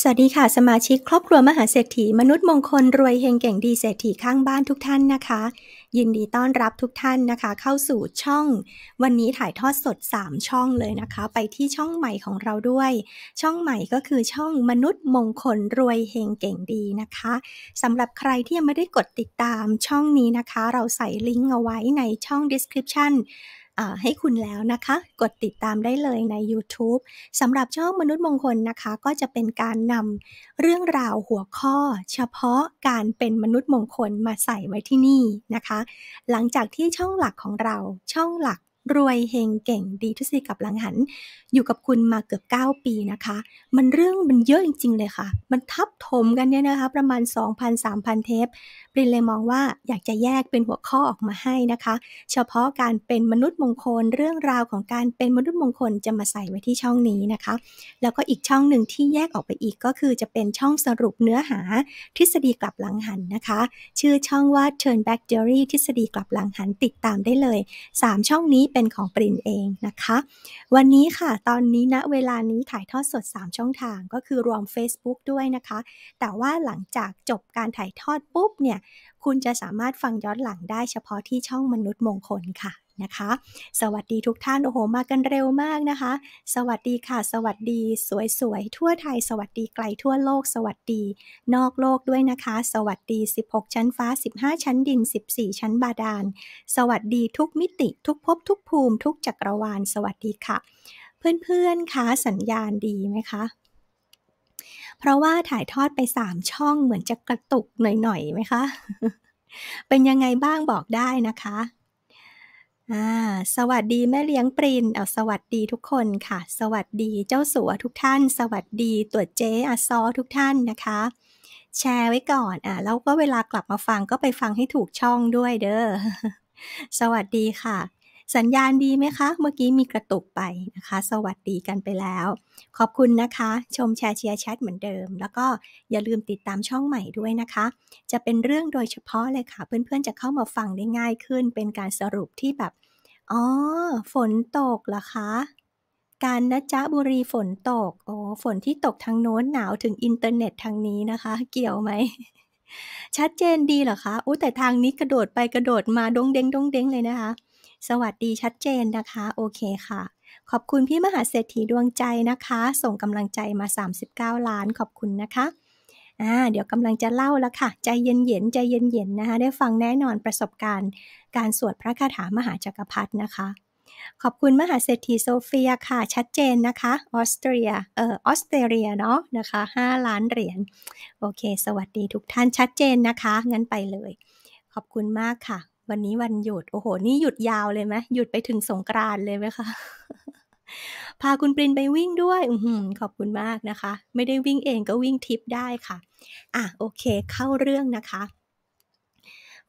สวัสดีค่ะสมาชิกครอบครัวมหาเศรษฐีมนุษย์มงคลรวยเฮงเก่งดีเศรษฐีข้างบ้านทุกท่านนะคะ ยินดีต้อนรับทุกท่านนะคะ เข้าสู่ช่อง วันนี้ถ่ายทอดสด 3 ช่องเลยนะคะ ไปที่ช่องใหม่ของเราด้วย ช่องใหม่ก็คือช่องมนุษย์มงคล รวยเฮงเก่งดีนะคะสำหรับใครที่ยังไม่ได้กดติดตามช่องนี้นะคะเราใส่ลิงก์เอาไว้ในช่อง description ให้คุณแล้วนะคะ กดติดตามได้เลยใน YouTube สำหรับช่องมนุษย์มงคลนะคะ ก็จะเป็นการนำเรื่องราวหัวข้อ เฉพาะการเป็นมนุษย์มงคลมาใส่ไว้ที่นี่นะคะ หลังจากที่ช่องหลักของเราช่องหลักรวยเฮงเก่งดีทฤษฎีกับหลังหัน อยู่กับคุณมาเกือบ 9 ปีนะคะ มันเรื่องมันเยอะจริง ๆ เลยค่ะ มันทับถมกันเนี่ยนะคะประมาณ 2,000-3,000 เทปปรินเลยมองว่าอยากจะแยกเป็นหัวข้อออกมาให้นะคะ เฉพาะการเป็นมนุษย์มงคลเรื่องราวของการเป็นมนุษย์มงคลจะมาใส่ไว้ที่ช่องนี้นะคะ แล้วก็อีกช่องหนึ่งที่แยกออกไปอีกก็คือจะเป็นช่องสรุปเนื้อหาทฤษฎีกลับหลังหันนะคะ ชื่อช่องว่า Turn Back j e r r y ทฤษฎีกลับหลังหันติดตามได้เลย3ช่องนี้เป็นของปรินเองนะคะ วันนี้ค่ะตอนนี้ณนะเวลานี้ถ่ายทอดสด 3 ช่องทางก็คือรวม Facebook ด้วยนะคะ แต่ว่าหลังจากจบการถ่ายทอดปุ๊บเนี่ย คุณจะสามารถฟังย้อนหลังได้เฉพาะที่ช่องมนุษย์มงคลค่ะนะคะ สวัสดีทุกท่านโอ้โหมากันเร็วมากนะคะ สวัสดีค่ะ สวัสดี สวยๆทั่วไทย สวัสดีไกลทั่วโลก สวัสดี นอกโลกด้วยนะคะ สวัสดี 16 ชั้นฟ้า 15 ชั้นดิน 14 ชั้นบาดาลสวัสดีทุกมิติทุกภพทุกภูมิทุกจักรวาล สวัสดีค่ะ เพื่อนๆคะสัญญาณดีไหมคะเพราะว่าถ่ายทอดไป 3 ช่องเหมือนจะกระตุกหน่อยๆไหมคะ เป็นยังไงบ้างบอกได้นะคะอ่าสวัสดีแม่เลี้ยงปรินเอาสวัสดีทุกคนค่ะ สวัสดีเจ้าสัวทุกท่าน สวัสดีตัวเจ๊อาซอทุกท่านนะคะ แชร์ไว้ก่อนอ่าแล้วก็เวลากลับมาฟังก็ไปฟังให้ถูกช่องด้วยเด้อ สวัสดีค่ะสัญญาณดีไหมคะ เมื่อกี้มีกระตุกไปนะคะ สวัสดีกันไปแล้ว ขอบคุณนะคะ ชมแชร์เชียร์แชทเหมือนเดิม แล้วก็อย่าลืมติดตามช่องใหม่ด้วยนะคะ จะเป็นเรื่องโดยเฉพาะเลยค่ะ เพื่อนๆ จะเข้ามาฟังได้ง่ายขึ้น เป็นการสรุปที่แบบ อ๋อ ฝนตกเหรอคะ การนะจ๊ะบุรีฝนตกโอ้ฝนที่ตกทางโน้นหนาวถึงอินเทอร์เน็ตทางนี้นะคะ เกี่ยวไหม ชัดเจนดีเหรอคะอู้แต่ทางนี้กระโดดไปกระโดดมาดงเด้งดงเด้งเลยนะคะสวัสดีชัดเจนนะคะโอเคค่ะ ขอบคุณพี่มหาเศรษฐีดวงใจนะคะ ส่งกำลังใจมา 39 ล้านขอบคุณนะคะอ่าเดี๋ยวกำลังจะเล่าแล้วค่ะ ใจเย็นๆใจเย็นๆนะคะ ได้ฟังแน่นอนประสบการณ์ การสวดพระคาถามหาจักรพรรดินะคะ ขอบคุณมหาเศรษฐี โซเฟียค่ะ ชัดเจนนะคะออสเตรียเอ่อออสเตรเลียเนาะนะคะ 5 ล้านเหรียญโอเค สวัสดีทุกท่านชัดเจนนะคะงั้นไปเลย ขอบคุณมากค่ะวันนี้วันหยุด โอ้โห นี่หยุดยาวเลยไหมหยุดไปถึงสงกรานเลยไหมคะพาคุณปรินไปวิ่งด้วยอขอบคุณมากนะคะ ไม่ได้วิ่งเองก็วิ่งทิปได้ค่ะ อ่ะโอเคเข้าเรื่องนะคะ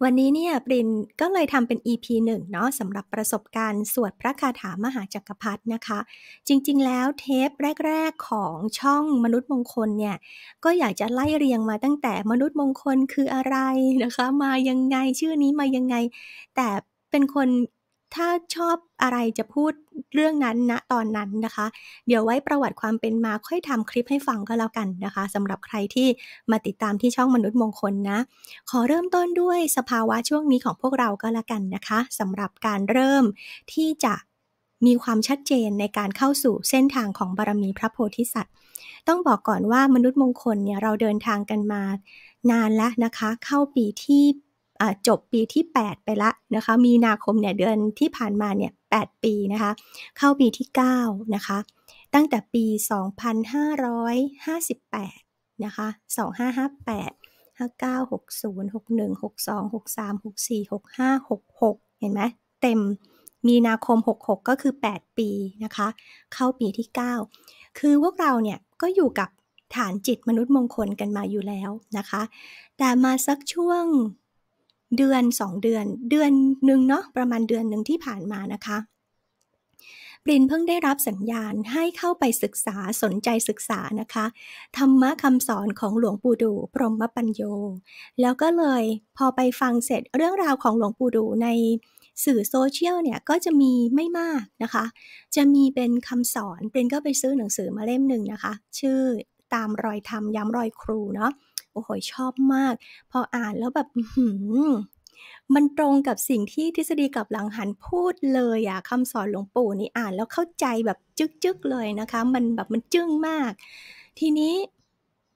วันนี้เนี่ยปรินก็เลยทำเป็น EP หนึ่งเนาะสำหรับประสบการณ์สวดพระคาถามหาจักรพรรดินะคะ จริงๆแล้วเทปแรก ๆของช่องมนุษย์มงคลเนี่ย ก็อยากจะไล่เรียงมาตั้งแต่มนุษย์มงคลคืออะไรนะคะ มายังไงชื่อนี้มายังไงแต่เป็นคนถ้าชอบอะไรจะพูดเรื่องนั้นณนะตอนนั้นนะคะ เดี๋ยวไว้ประวัติความเป็นมาค่อยทำคลิปให้ฟังก็แล้วกันนะคะสำหรับใครที่มาติดตามที่ช่องมนุษย์มงคลนะ ขอเริ่มต้นด้วยสภาวะช่วงนี้ของพวกเราก็แล้วกันนะคะสำหรับการเริ่มที่จะมีความชัดเจนในการเข้าสู่เส้นทางของบารมีพระโพธิสัตว์ ต้องบอกก่อนว่ามนุษย์มงคลเนี่ยเราเดินทางกันมานานแล้วนะคะ เข้าปีที่จบปีที่ 8 ไปละนะคะ มีนาคมเนี่ยเดือนที่ผ่านมาเนี่ย8ปีนะคะเข้าปีที่9นะคะตั้งแต่ปี 2558นะคะ2558 59 60 61 62 63 64 65 66เห็นไหมเต็มมีนาคม 66 ก็คือ 8 ปีนะคะเข้าปีที่ 9 คือพวกเราเนี่ยก็อยู่กับฐานจิตมนุษย์มงคลกันมาอยู่แล้วนะคะแต่มาสักช่วงเดือน2เดือนเดือนหนึ่งเนาะประมาณเดือนหนึ่งที่ผ่านมานะคะปรินเพิ่งได้รับสัญญาณให้เข้าไปศึกษาสนใจศึกษานะคะ ธรรมะคำสอนของหลวงปู่ดู พรหมปัญโยแล้วก็เลยพอไปฟังเสร็จเรื่องราวของหลวงปู่ดูในสื่อโซเชียลเนี่ยก็จะมีไม่มากนะคะ จะมีเป็นคำสอนปรินก็ไปซื้อหนังสือมาเล่มหนึ่งนะคะ ชื่อตามรอยธรรม ย้ำรอยครูเนาะโอ้โหชอบมาก พออ่านแล้วแบบมันตรงกับสิ่งที่ทฤษฎีกับหลังหันพูดเลยอะคำสอนหลวงปู่นี่อ่านแล้วเข้าใจแบบจึ๊กๆเลยนะคะ มันแบบมันจึ้งมาก ทีนี้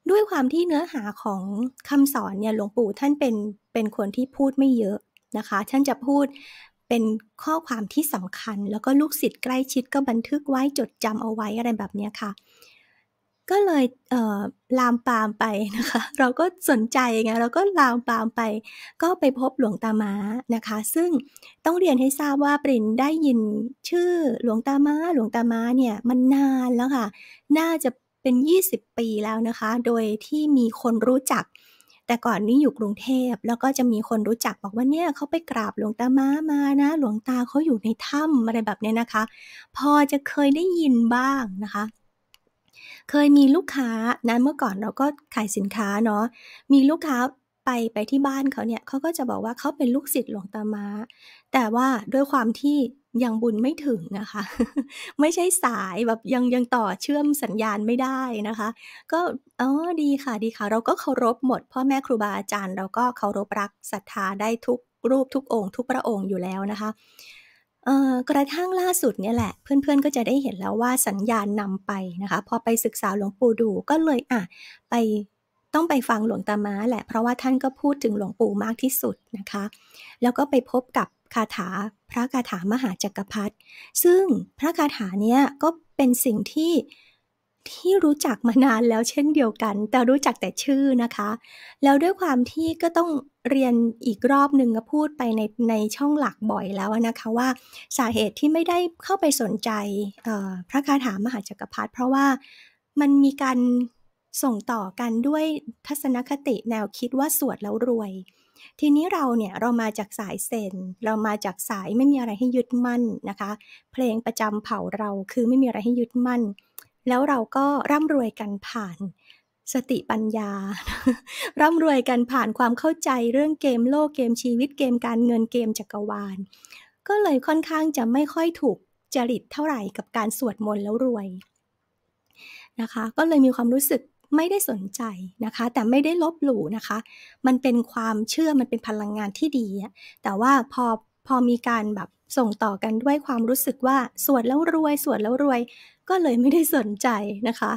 ด้วยความที่เนื้อหาของคำสอนเนี่ยหลวงปู่ท่านเป็นเป็นคนที่พูดไม่เยอะนะคะท่านจะพูดเป็นข้อความที่สำคัญ แล้วก็ลูกศิษย์ใกล้ ชิดก็บันทึกไว้จดจำเอาไว้อะไรแบบนี้ค่ะก็เลยเลามปามไปนะคะ เราก็สนใจไงเราก็ลามปามไป ก็ไปพบหลวงตามานะคะ ซึ่งต้องเรียนให้ทราบว่าปรินได้ยินชื่อหลวงตามาหลวงตามาเนี่ยมันนานแล้วค่ะ น่าจะเป็น 20 ปีแล้วนะคะ โดยที่มีคนรู้จัก แต่ก่อนนี้อยู่กรุงเทพ แล้วก็จะมีคนรู้จักบอกว่าเนี่ยเขาไปกราบหลวงตามามานะ หลวงตาเขาอยู่ในถ้ำอะไรแบบนี้นะคะ พอจะเคยได้ยินบ้างนะคะเคยมีลูกค้านั้นเมื่อก่อนเราก็ขายสินค้าเนาะมีลูกค้าไปไปที่บ้านเขาเนี่ยเขาก็จะบอกว่าเขาเป็นลูกศิษย์หลวงตามาแต่ว่าด้วยความที่ยังบุญไม่ถึงนะคะ ไม่ใช่สายแบบยังยังต่อเชื่อมสัญญาณไม่ได้นะคะ ก็อ๋อดีค่ะดีค่ะ เราก็เคารพหมด พ่อแม่ครูบาอาจารย์เราก็เคารพรักศรัทธาได้ทุกรูปทุกองค์ ทุกพระองค์อยู่แล้วนะคะกระทั่งล่าสุดเนี่ยแหละ เพื่อนๆ ก็จะได้เห็นแล้วว่าสัญญาณนำไปนะคะ พอไปศึกษาหลวงปู่ดูก็เลยอ่ะ ไปต้องไปฟังหลวงตามาแหละ เพราะว่าท่านก็พูดถึงหลวงปู่มากที่สุดนะคะ แล้วก็ไปพบกับคาถาพระคาถามหาจักรพรรดิซึ่งพระคาถาเนี้ยก็เป็นสิ่งที่ที่รู้จักมานานแล้วเช่นเดียวกัน แต่รู้จักแต่ชื่อนะคะแล้วด้วยความที่ก็ต้องเรียนอีกรอบหนึ่งก็พูดไปในในช่องหลักบ่อยแล้วนะคะว่าสาเหตุที่ไม่ได้เข้าไปสนใจพระคาถามหาจักรพรรดิเพราะว่ามันมีการส่งต่อกันด้วยทัศนคติแนวคิดว่าสวดแล้วรวย ทีนี้เราเนี่ยเรามาจากสายเซนเรามาจากสายไม่มีอะไรให้ยึดมั่นนะคะ เพลงประจำเผ่าเราคือไม่มีอะไรให้ยึดมั่นแล้วเราก็ร่ำรวยกันผ่าน สติปัญญา ร่ำรวยกันผ่านความเข้าใจเรื่องเกมโลกเกมชีวิตเกมการเงินเกมจักรวาล ก็เลยค่อนข้างจะไม่ค่อยถูกจริตเท่าไหร่ กับการสวดมนต์แล้วรวยนะคะ ก็เลยมีความรู้สึกไม่ได้สนใจนะคะ แต่ไม่ได้ลบหลู่นะคะ มันเป็นความเชื่อมันเป็นพลังงานที่ดี แต่ว่าพอพอมีการแบบส่งต่อกันด้วยความรู้สึกว่าสวดแล้วรวยสวดแล้วรวย ก็เลยไม่ได้สนใจนะคะ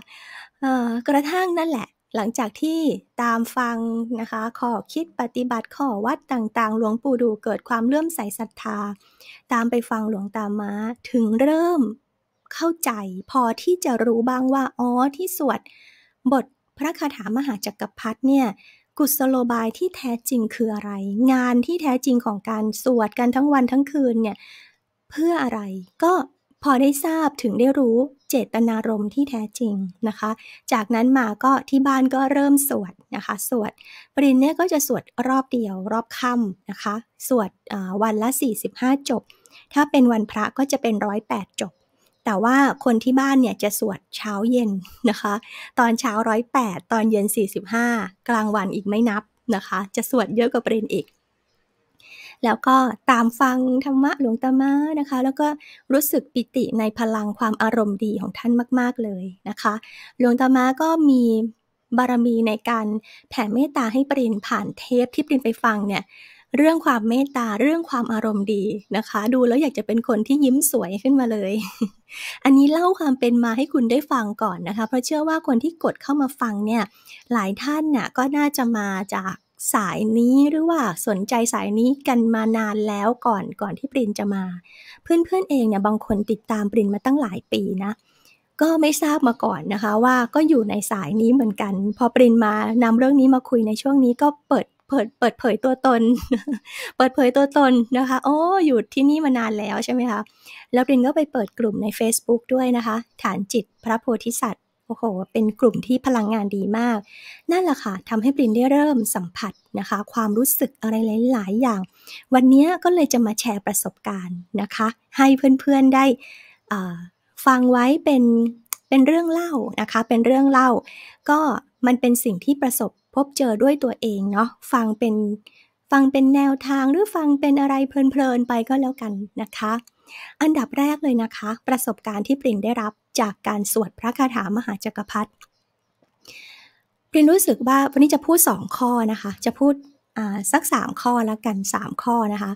กระทั่งนั่นแหละ หลังจากที่ตามฟังนะคะข้อคิดปฏิบัติข้อวัดต่างๆ หลวงปู่ดูเกิดความเลื่อมใสศรัทธา ตามไปฟังหลวงตามาถึงเริ่มเข้าใจพอที่จะรู้บ้างว่าอ๋อที่สวดบทพระคาถามหาจักรพรรดิเนี่ยกุศโลบายที่แท้จริงคืออะไร งานที่แท้จริงของการสวดกันทั้งวันทั้งคืนเนี่ยเพื่ออะไรก็พอได้ทราบถึงได้รู้เจตนารมณ์ที่แท้จริงนะคะ จากนั้นมาก็ที่บ้านก็เริ่มสวดนะคะสวดปรินเนี่ยก็จะสวดรอบเดียวรอบค่ำนะคะสวดวันละ 45 จบ ถ้าเป็นวันพระก็จะเป็น 108 จบแต่ว่าคนที่บ้านเนี่ยจะสวดเช้าเย็นนะคะตอนเช้าร้อยแปดตอนเย็นสสี่ิบห้ากลางวันอีกไม่นับนะคะ จะสวดเยอะกว่าเปรนอีก แล้วก็ตามฟังธรรมะหลวงตามานะคะ แล้วก็รู้สึกปิติในพลังความอารมณ์ดีของท่านมากๆเลยนะคะหลวงตามาก็มีบารมีในการแผ่เมตตาให้ปรินผ่านเทปที่ปรินไปฟังเนี่ยเรื่องความเมตตาเรื่องความอารมณ์ดีนะคะ ดูแล้วอยากจะเป็นคนที่ยิ้มสวยขึ้นมาเลย อันนี้เล่าความเป็นมาให้คุณได้ฟังก่อนนะคะ เพราะเชื่อว่าคนที่กดเข้ามาฟังเนี่ย หลายท่านน่ะก็น่าจะมาจากสายนี้หรือว่าสนใจสายนี้กันมานานแล้วก่อนก่อนที่ปรินจะมา เพื่อนๆเองเนี่ยบางคนติดตามปรินมาตั้งหลายปีนะ ก็ไม่ทราบมาก่อนนะคะ ว่าก็อยู่ในสายนี้เหมือนกัน พอปรินมานำเรื่องนี้มาคุยในช่วงนี้ก็เปิดเปิดเปิดเผยตัวตน เปิดเผยตัวตนนะคะ โอ้ อยู่ที่นี่มานานแล้วใช่ไหมคะ แล้วรินก็ไปเปิดกลุ่มใน Facebook ด้วยนะคะ ฐานจิตพระโพธิสัตว์ โอ้โห เป็นกลุ่มที่พลังงานดีมาก นั่นแหละค่ะ ทำให้ปรินได้เริ่มสัมผัสนะคะ ความรู้สึกอะไรหลาย ๆ อย่าง วันนี้ก็เลยจะมาแชร์ประสบการณ์นะคะ ให้เพื่อนๆได้ฟังไว้เป็นเป็นเรื่องเล่านะคะ เป็นเรื่องเล่า ก็มันเป็นสิ่งที่ประสบพบเจอด้วยตัวเองเนาะฟังเป็นฟังเป็นแนวทางหรือฟังเป็นอะไรเพลินๆไปก็แล้วกันนะคะ อันดับแรกเลยนะคะ ประสบการณ์ที่ปรินได้รับจากการสวดพระคาถามหาจักรพรรดิปรินรู้สึกว่าวันนี้จะพูด2ข้อนะคะ จะพูดสัก3ข้อแล้วกัน 3 ข้อนะคะ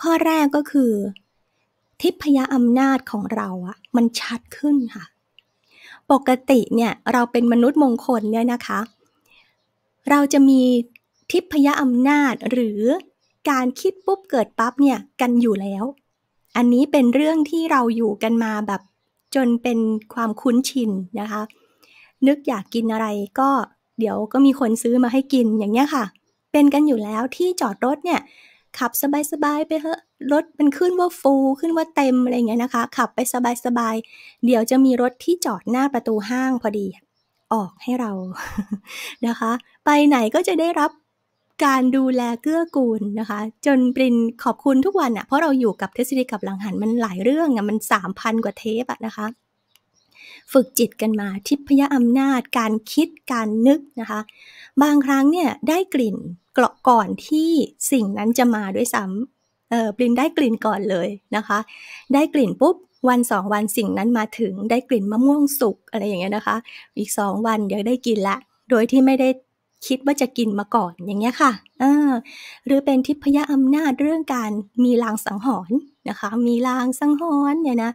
ข้อแรกก็คือ ทิพยอำนาจของเราอะมันชัดขึ้นค่ะ ปกติเนี่ยเราเป็นมนุษย์มงคลเนี่ยนะคะเราจะมีทิพยอำนาจหรือการคิดปุ๊บเกิดปั๊บเนี่ยกันอยู่แล้ว อันนี้เป็นเรื่องที่เราอยู่กันมาแบบจนเป็นความคุ้นชินนะคะ นึกอยากกินอะไรก็เดี๋ยวก็มีคนซื้อมาให้กินอย่างเงี้ยค่ะ เป็นกันอยู่แล้วที่จอดรถเนี่ยขับสบายๆไปเถอะรถมันขึ้นว่าฟูขึ้นว่าเต็มอะไรเงี้ยนะคะ ขับไปสบายๆเดี๋ยวจะมีรถที่จอดหน้าประตูห้างพอดีออกให้เรานะคะ ไปไหนก็จะได้รับการดูแลเกื้อกูลนะคะ จนปรินขอบคุณทุกวันอะ่ะเพราะเราอยู่กับทฤษฎีกับหลังหันมันหลายเรื่องอะ่ะมันสามพันกว่าเทปอะนะคะฝึกจิตกันมาทิพยอำนาจการคิดการนึกนะคะ บางครั้งเนี่ยได้กลิ่นเกาะก่อนที่สิ่งนั้นจะมาด้วยซ้ำเออปรินได้กลิ่นก่อนเลยนะคะ ได้กลิ่นปุ๊บวันสองวันสิ่งนั้นมาถึงได้กลิ่นมะม่วงสุกอะไรอย่างเงี้ยนะคะ อีกสองวันเดี๋ยวได้กินละ โดยที่ไม่ได้คิดว่าจะกินมาก่อนอย่างเงี้ยค่ะเออหรือเป็นทิพยอำานาจเรื่องการมีลางสังหรณ์นะคะ มีลางสังหรณ์เนี่ยนะ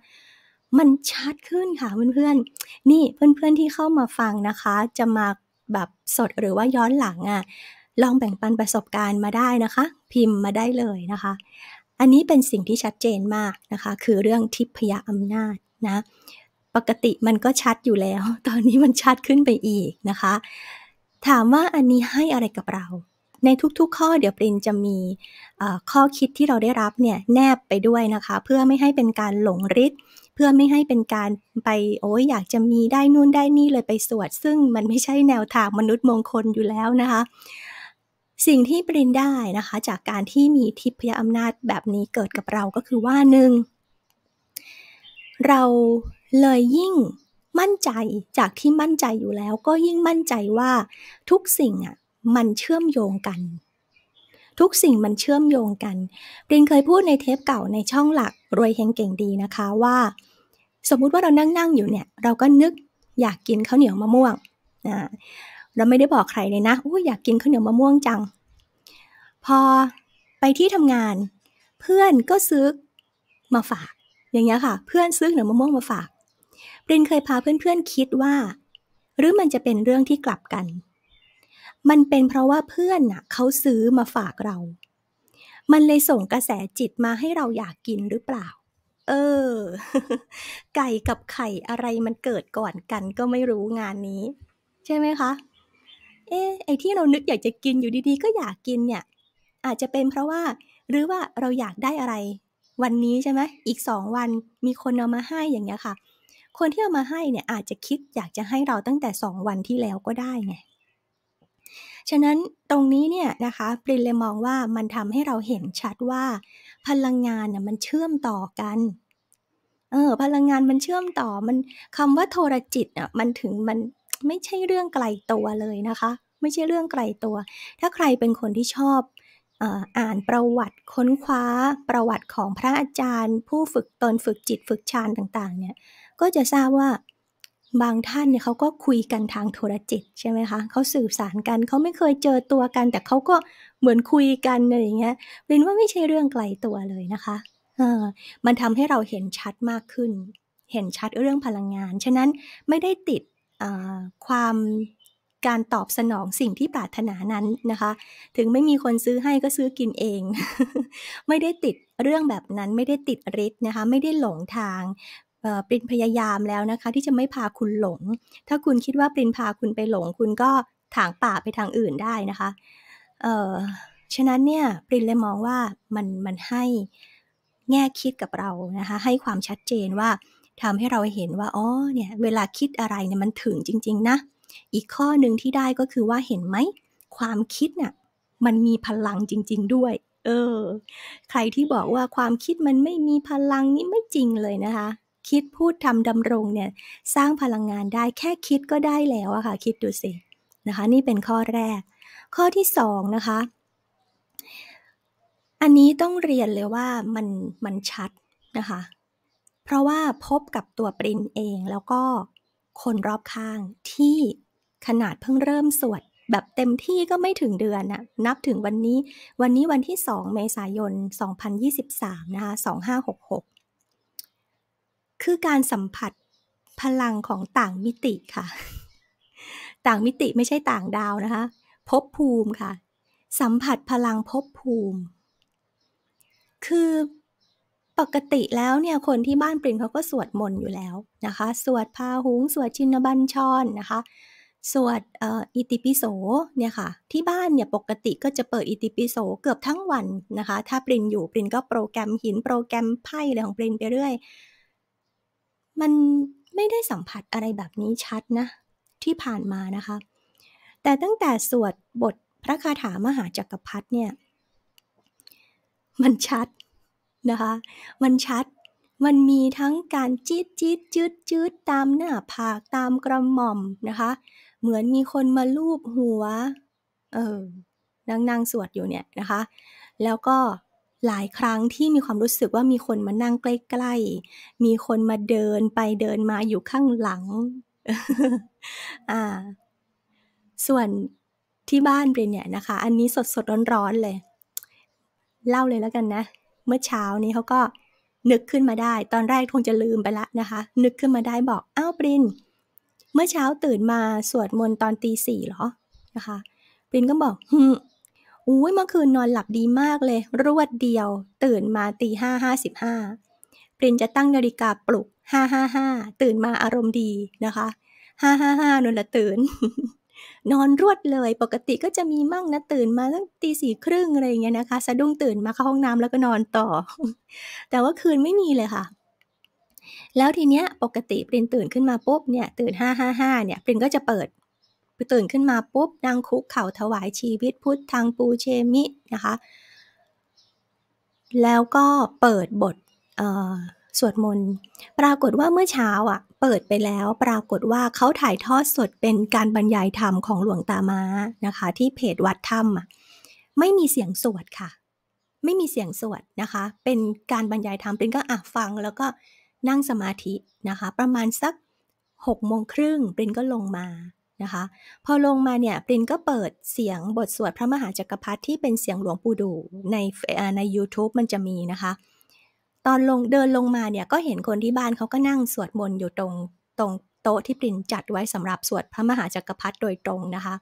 มันชัดขึ้นค่ะเพื่อนๆ นี่เพื่อนๆที่เข้ามาฟังนะคะ จะมาแบบสดหรือว่าย้อนหลังอะ่ะ ลองแบ่งปันประสบการณ์มาได้นะคะ พิมพ์มาได้เลยนะคะอันนี้เป็นสิ่งที่ชัดเจนมากนะคะ คือเรื่องทิพยอำนาจนะ ปกติมันก็ชัดอยู่แล้ว ตอนนี้มันชัดขึ้นไปอีกนะคะ ถามว่าอันนี้ให้อะไรกับเรา ในทุกๆ ข้อเดี๋ยวปรินจะมีข้อคิดที่เราได้รับเนี่ยแนบไปด้วยนะคะ เพื่อไม่ให้เป็นการหลงริดเพื่อไม่ให้เป็นการไปโอ้ยอยากจะมีได้นู่นได้นี่เลยไปสวดซึ่งมันไม่ใช่แนวทางมนุษย์มงคลอยู่แล้วนะคะสิ่งที่ปรินได้นะคะจากการที่มีทิพยอำนาจแบบนี้เกิดกับเราก็คือว่าหนึ่งเราเลยยิ่งมั่นใจจากที่มั่นใจอยู่แล้วก็ยิ่งมั่นใจว่าทุกสิ่งอ่ะมันเชื่อมโยงกัน ทุกสิ่งมันเชื่อมโยงกันปรินเคยพูดในเทปเก่าในช่องหลักรวยเฮงเก่งดีนะคะว่า สมมุติว่าเรานั่งนั่งอยู่เนี่ยเราก็นึกอยากกินข้าวเหนียวมะม่วงนะเราไม่ได้บอกใครเลยนะอ้ยอยากกินข้าวเหนียวมะม่วงจัง พอไปที่ทำงาน เพื่อนก็ซื้อ มาฝาก อย่างเงี้ยค่ะ เพื่อนซื้อข้าวเหนียวมะม่วงมาฝากเรนเคยพาเพื่อน ๆคิดว่า หรือมันจะเป็นเรื่องที่กลับกัน มันเป็นเพราะว่าเพื่อนน่ะ เขาซื้อมาฝากเรา มันเลยส่งกระแสจิตมาให้เราอยากกินหรือเปล่า เออ ไก่กับไข่อะไรมันเกิดก่อนกันก็ไม่รู้งานนี้ ใช่ไหมคะเอ๊ไอ้ที่เรานึกอยากจะกินอยู่ดีๆ ก็อยากกินเนี่ย อาจจะเป็นเพราะว่าหรือว่าเราอยากได้อะไร วันนี้ใช่ไหมอีกสองวันมีคนเอามาให้อย่างเงี้ยค่ะ คนที่เอามาให้เนี่ยอาจจะคิดอยากจะให้เราตั้งแต่สองวันที่แล้วก็ได้ไง ฉะนั้นตรงนี้เนี่ยนะคะปรินเลยมองว่ามันทำให้เราเห็นชัดว่า พลังงานน่ยมันเชื่อมต่อกันเออพลังงานมันเชื่อมต่อมันคำว่าโทรจิตอ่ะมันถึงมันไม่ใช่เรื่องไกลตัวเลยนะคะ ไม่ใช่เรื่องไกลตัว ถ้าใครเป็นคนที่ชอบอ่านประวัติค้นคว้าประวัติของพระอาจารย์ ผู้ฝึกตนฝึกจิตฝึกฌานต่าง ๆ เนี่ย ก็จะทราบว่าบางท่านเนี่ยเขาก็คุยกันทางโทรจิตใช่ไหมคะเขาสื่อสารกัน เขาไม่เคยเจอตัวกัน แต่เขาก็เหมือนคุยกันอะไรอย่างเงี้ยเป็นว่าไม่ใช่เรื่องไกลตัวเลยนะคะ มันทำให้เราเห็นชัดมากขึ้น เห็นชัดเรื่องพลังงาน ฉะนั้นไม่ได้ติดความการตอบสนองสิ่งที่ปรารถนานั้นนะคะ ถึงไม่มีคนซื้อให้ก็ซื้อกินเอง ไม่ได้ติดเรื่องแบบนั้นไม่ได้ติดฤทธิ์นะคะไม่ได้หลงทางปรินพยายามแล้วนะคะ ที่จะไม่พาคุณหลง ถ้าคุณคิดว่าปรินพาคุณไปหลง คุณก็ถางป่าไปทางอื่นได้นะคะเออฉะนั้นเนี่ยปรินเลยมองว่ามันมันให้แง่คิดกับเรานะคะให้ความชัดเจนว่าทำให้เราเห็นว่าอ๋อเนี่ย เวลาคิดอะไรเนี่ยมันถึงจริงๆ นะ อีกข้อหนึ่งที่ได้ก็คือว่าเห็นไหมความคิดน่ะมันมีพลังจริงๆด้วยเออใครที่บอกว่าความคิดมันไม่มีพลังนี่ไม่จริงเลยนะคะ คิดพูดทำดำรงเนี่ย สร้างพลังงานได้แค่คิดก็ได้แล้วอะค่ะ คิดดูสินะคะ นี่เป็นข้อแรก ข้อที่สองนะคะ อันนี้ต้องเรียนเลยว่ามันมันชัดนะคะเพราะว่าพบกับตัวปรินเองแล้วก็คนรอบข้างที่ขนาดเพิ่งเริ่มสวด แบบเต็มที่ก็ไม่ถึงเดือนน่ะนับถึงวันนี้ วันนี้วันที่2เมษายน 2023 นะคะ 2566 คือการสัมผัสพลังของต่างมิติค่ะ ต่างมิติไม่ใช่ต่างดาวนะคะ พบภูมิค่ะ สัมผัสพลังพบภูมิ คือปกติแล้วเนี่ยคนที่บ้านปรินเขาก็สวดมนต์อยู่แล้วนะคะสวดพาหุงสวดชินบัญชรนนะคะสวดอิติปิโสเนี่ยค่ะที่บ้านเนี่ยปกติก็จะเปิดอิติปิโสเกือบทั้งวันนะคะถ้าปรินอยู่ปรินก็โปรแกรมหินโปรแกรมไพ่อะไรของปรินไปเรื่อยมันไม่ได้สัมผัสอะไรแบบนี้ชัดนะที่ผ่านมานะคะแต่ตั้งแต่สวดบทพระคาถามหาจักรพรรดิเนี่ยมันชัดนะคะ มันชัด มันมีทั้งการจี๊ดจี๊ดจืดจืดตามหน้าผากตามกระหม่อมนะคะ เหมือนมีคนมาลูบหัว เออ นั่งนั่งสวดอยู่เนี่ยนะคะ แล้วก็หลายครั้งที่มีความรู้สึกว่ามีคนมานั่งใกล้ๆมีคนมาเดินไปเดินมาอยู่ข้างหลังอ่า ส่วนที่บ้านเปรนเนี่ยนะคะ อันนี้สด ๆ ร้อนๆเลย เล่าเลยแล้วกันนะเมื่อเช้านี้เขาก็นึกขึ้นมาได้ ตอนแรกคงจะลืมไปละนะคะ นึกขึ้นมาได้บอกอ้าวปรินเมื่อเช้าตื่นมาสวดมนต์ตอนตีสี่หรอ นะคะ ปรินก็บอกฮึอุ้ยเมื่อคืนนอนหลับดีมากเลย รวดเดียว ตื่นมาตีห้าห้าสิบห้าปรินจะตั้งนาฬิกาปลุกห้าห้าห้า ตื่นมาอารมณ์ดีนะคะ ห้าห้าห้านนละตื่นนอนรวดเลยปกติก็จะมีมั่งนะตื่นมาตั้งตีสี่ครึ่งอะไรเงี้ยนะคะ สะดุ้งตื่นมาเข้าห้องน้ำแล้วก็นอนต่อ แต่ว่าคืนไม่มีเลยค่ะ แล้วทีเนี้ยปกติปรินตื่นขึ้นมาปุ๊บเนี่ย ตื่นห้าห้าห้าเนี่ยปรินก็จะเปิดปตื่นขึ้นมาปุ๊บนั่งคุกเข่าถวายชีวิตพุทธทางปูเชมินะคะ แล้วก็เปิดบทเออ่สวดมนต์ปรากฏว่าเมื่อเช้าอ่ะ เปิดไปแล้ว ปรากฏว่าเขาถ่ายทอดสดเป็นการบรรยายธรรมของหลวงตามานะคะ ที่เพจวัดถ้ำอ่ะไม่มีเสียงสวดค่ะ ไม่มีเสียงสวดนะคะ เป็นการบรรยายธรรมเป็นก็อ่ะฟังแล้วก็นั่งสมาธินะคะ ประมาณสักหกโมงครึ่งปรินก็ลงมานะคะ พอลงมาเนี่ยปรินก็เปิดเสียงบทสวดพระมหาจักรพรรดิที่เป็นเสียงหลวงปู่ดูในใน u t u b e มันจะมีนะคะตอนลงเดินลงมาเนี่ยก็เห็นคนที่บ้านเขาก็นั่งสวดมนต์อยู่ตรงตรงโต๊ะที่ปรินจัดไว้สำหรับสวดพระมหาจักรพรรดิโดยตรงนะคะ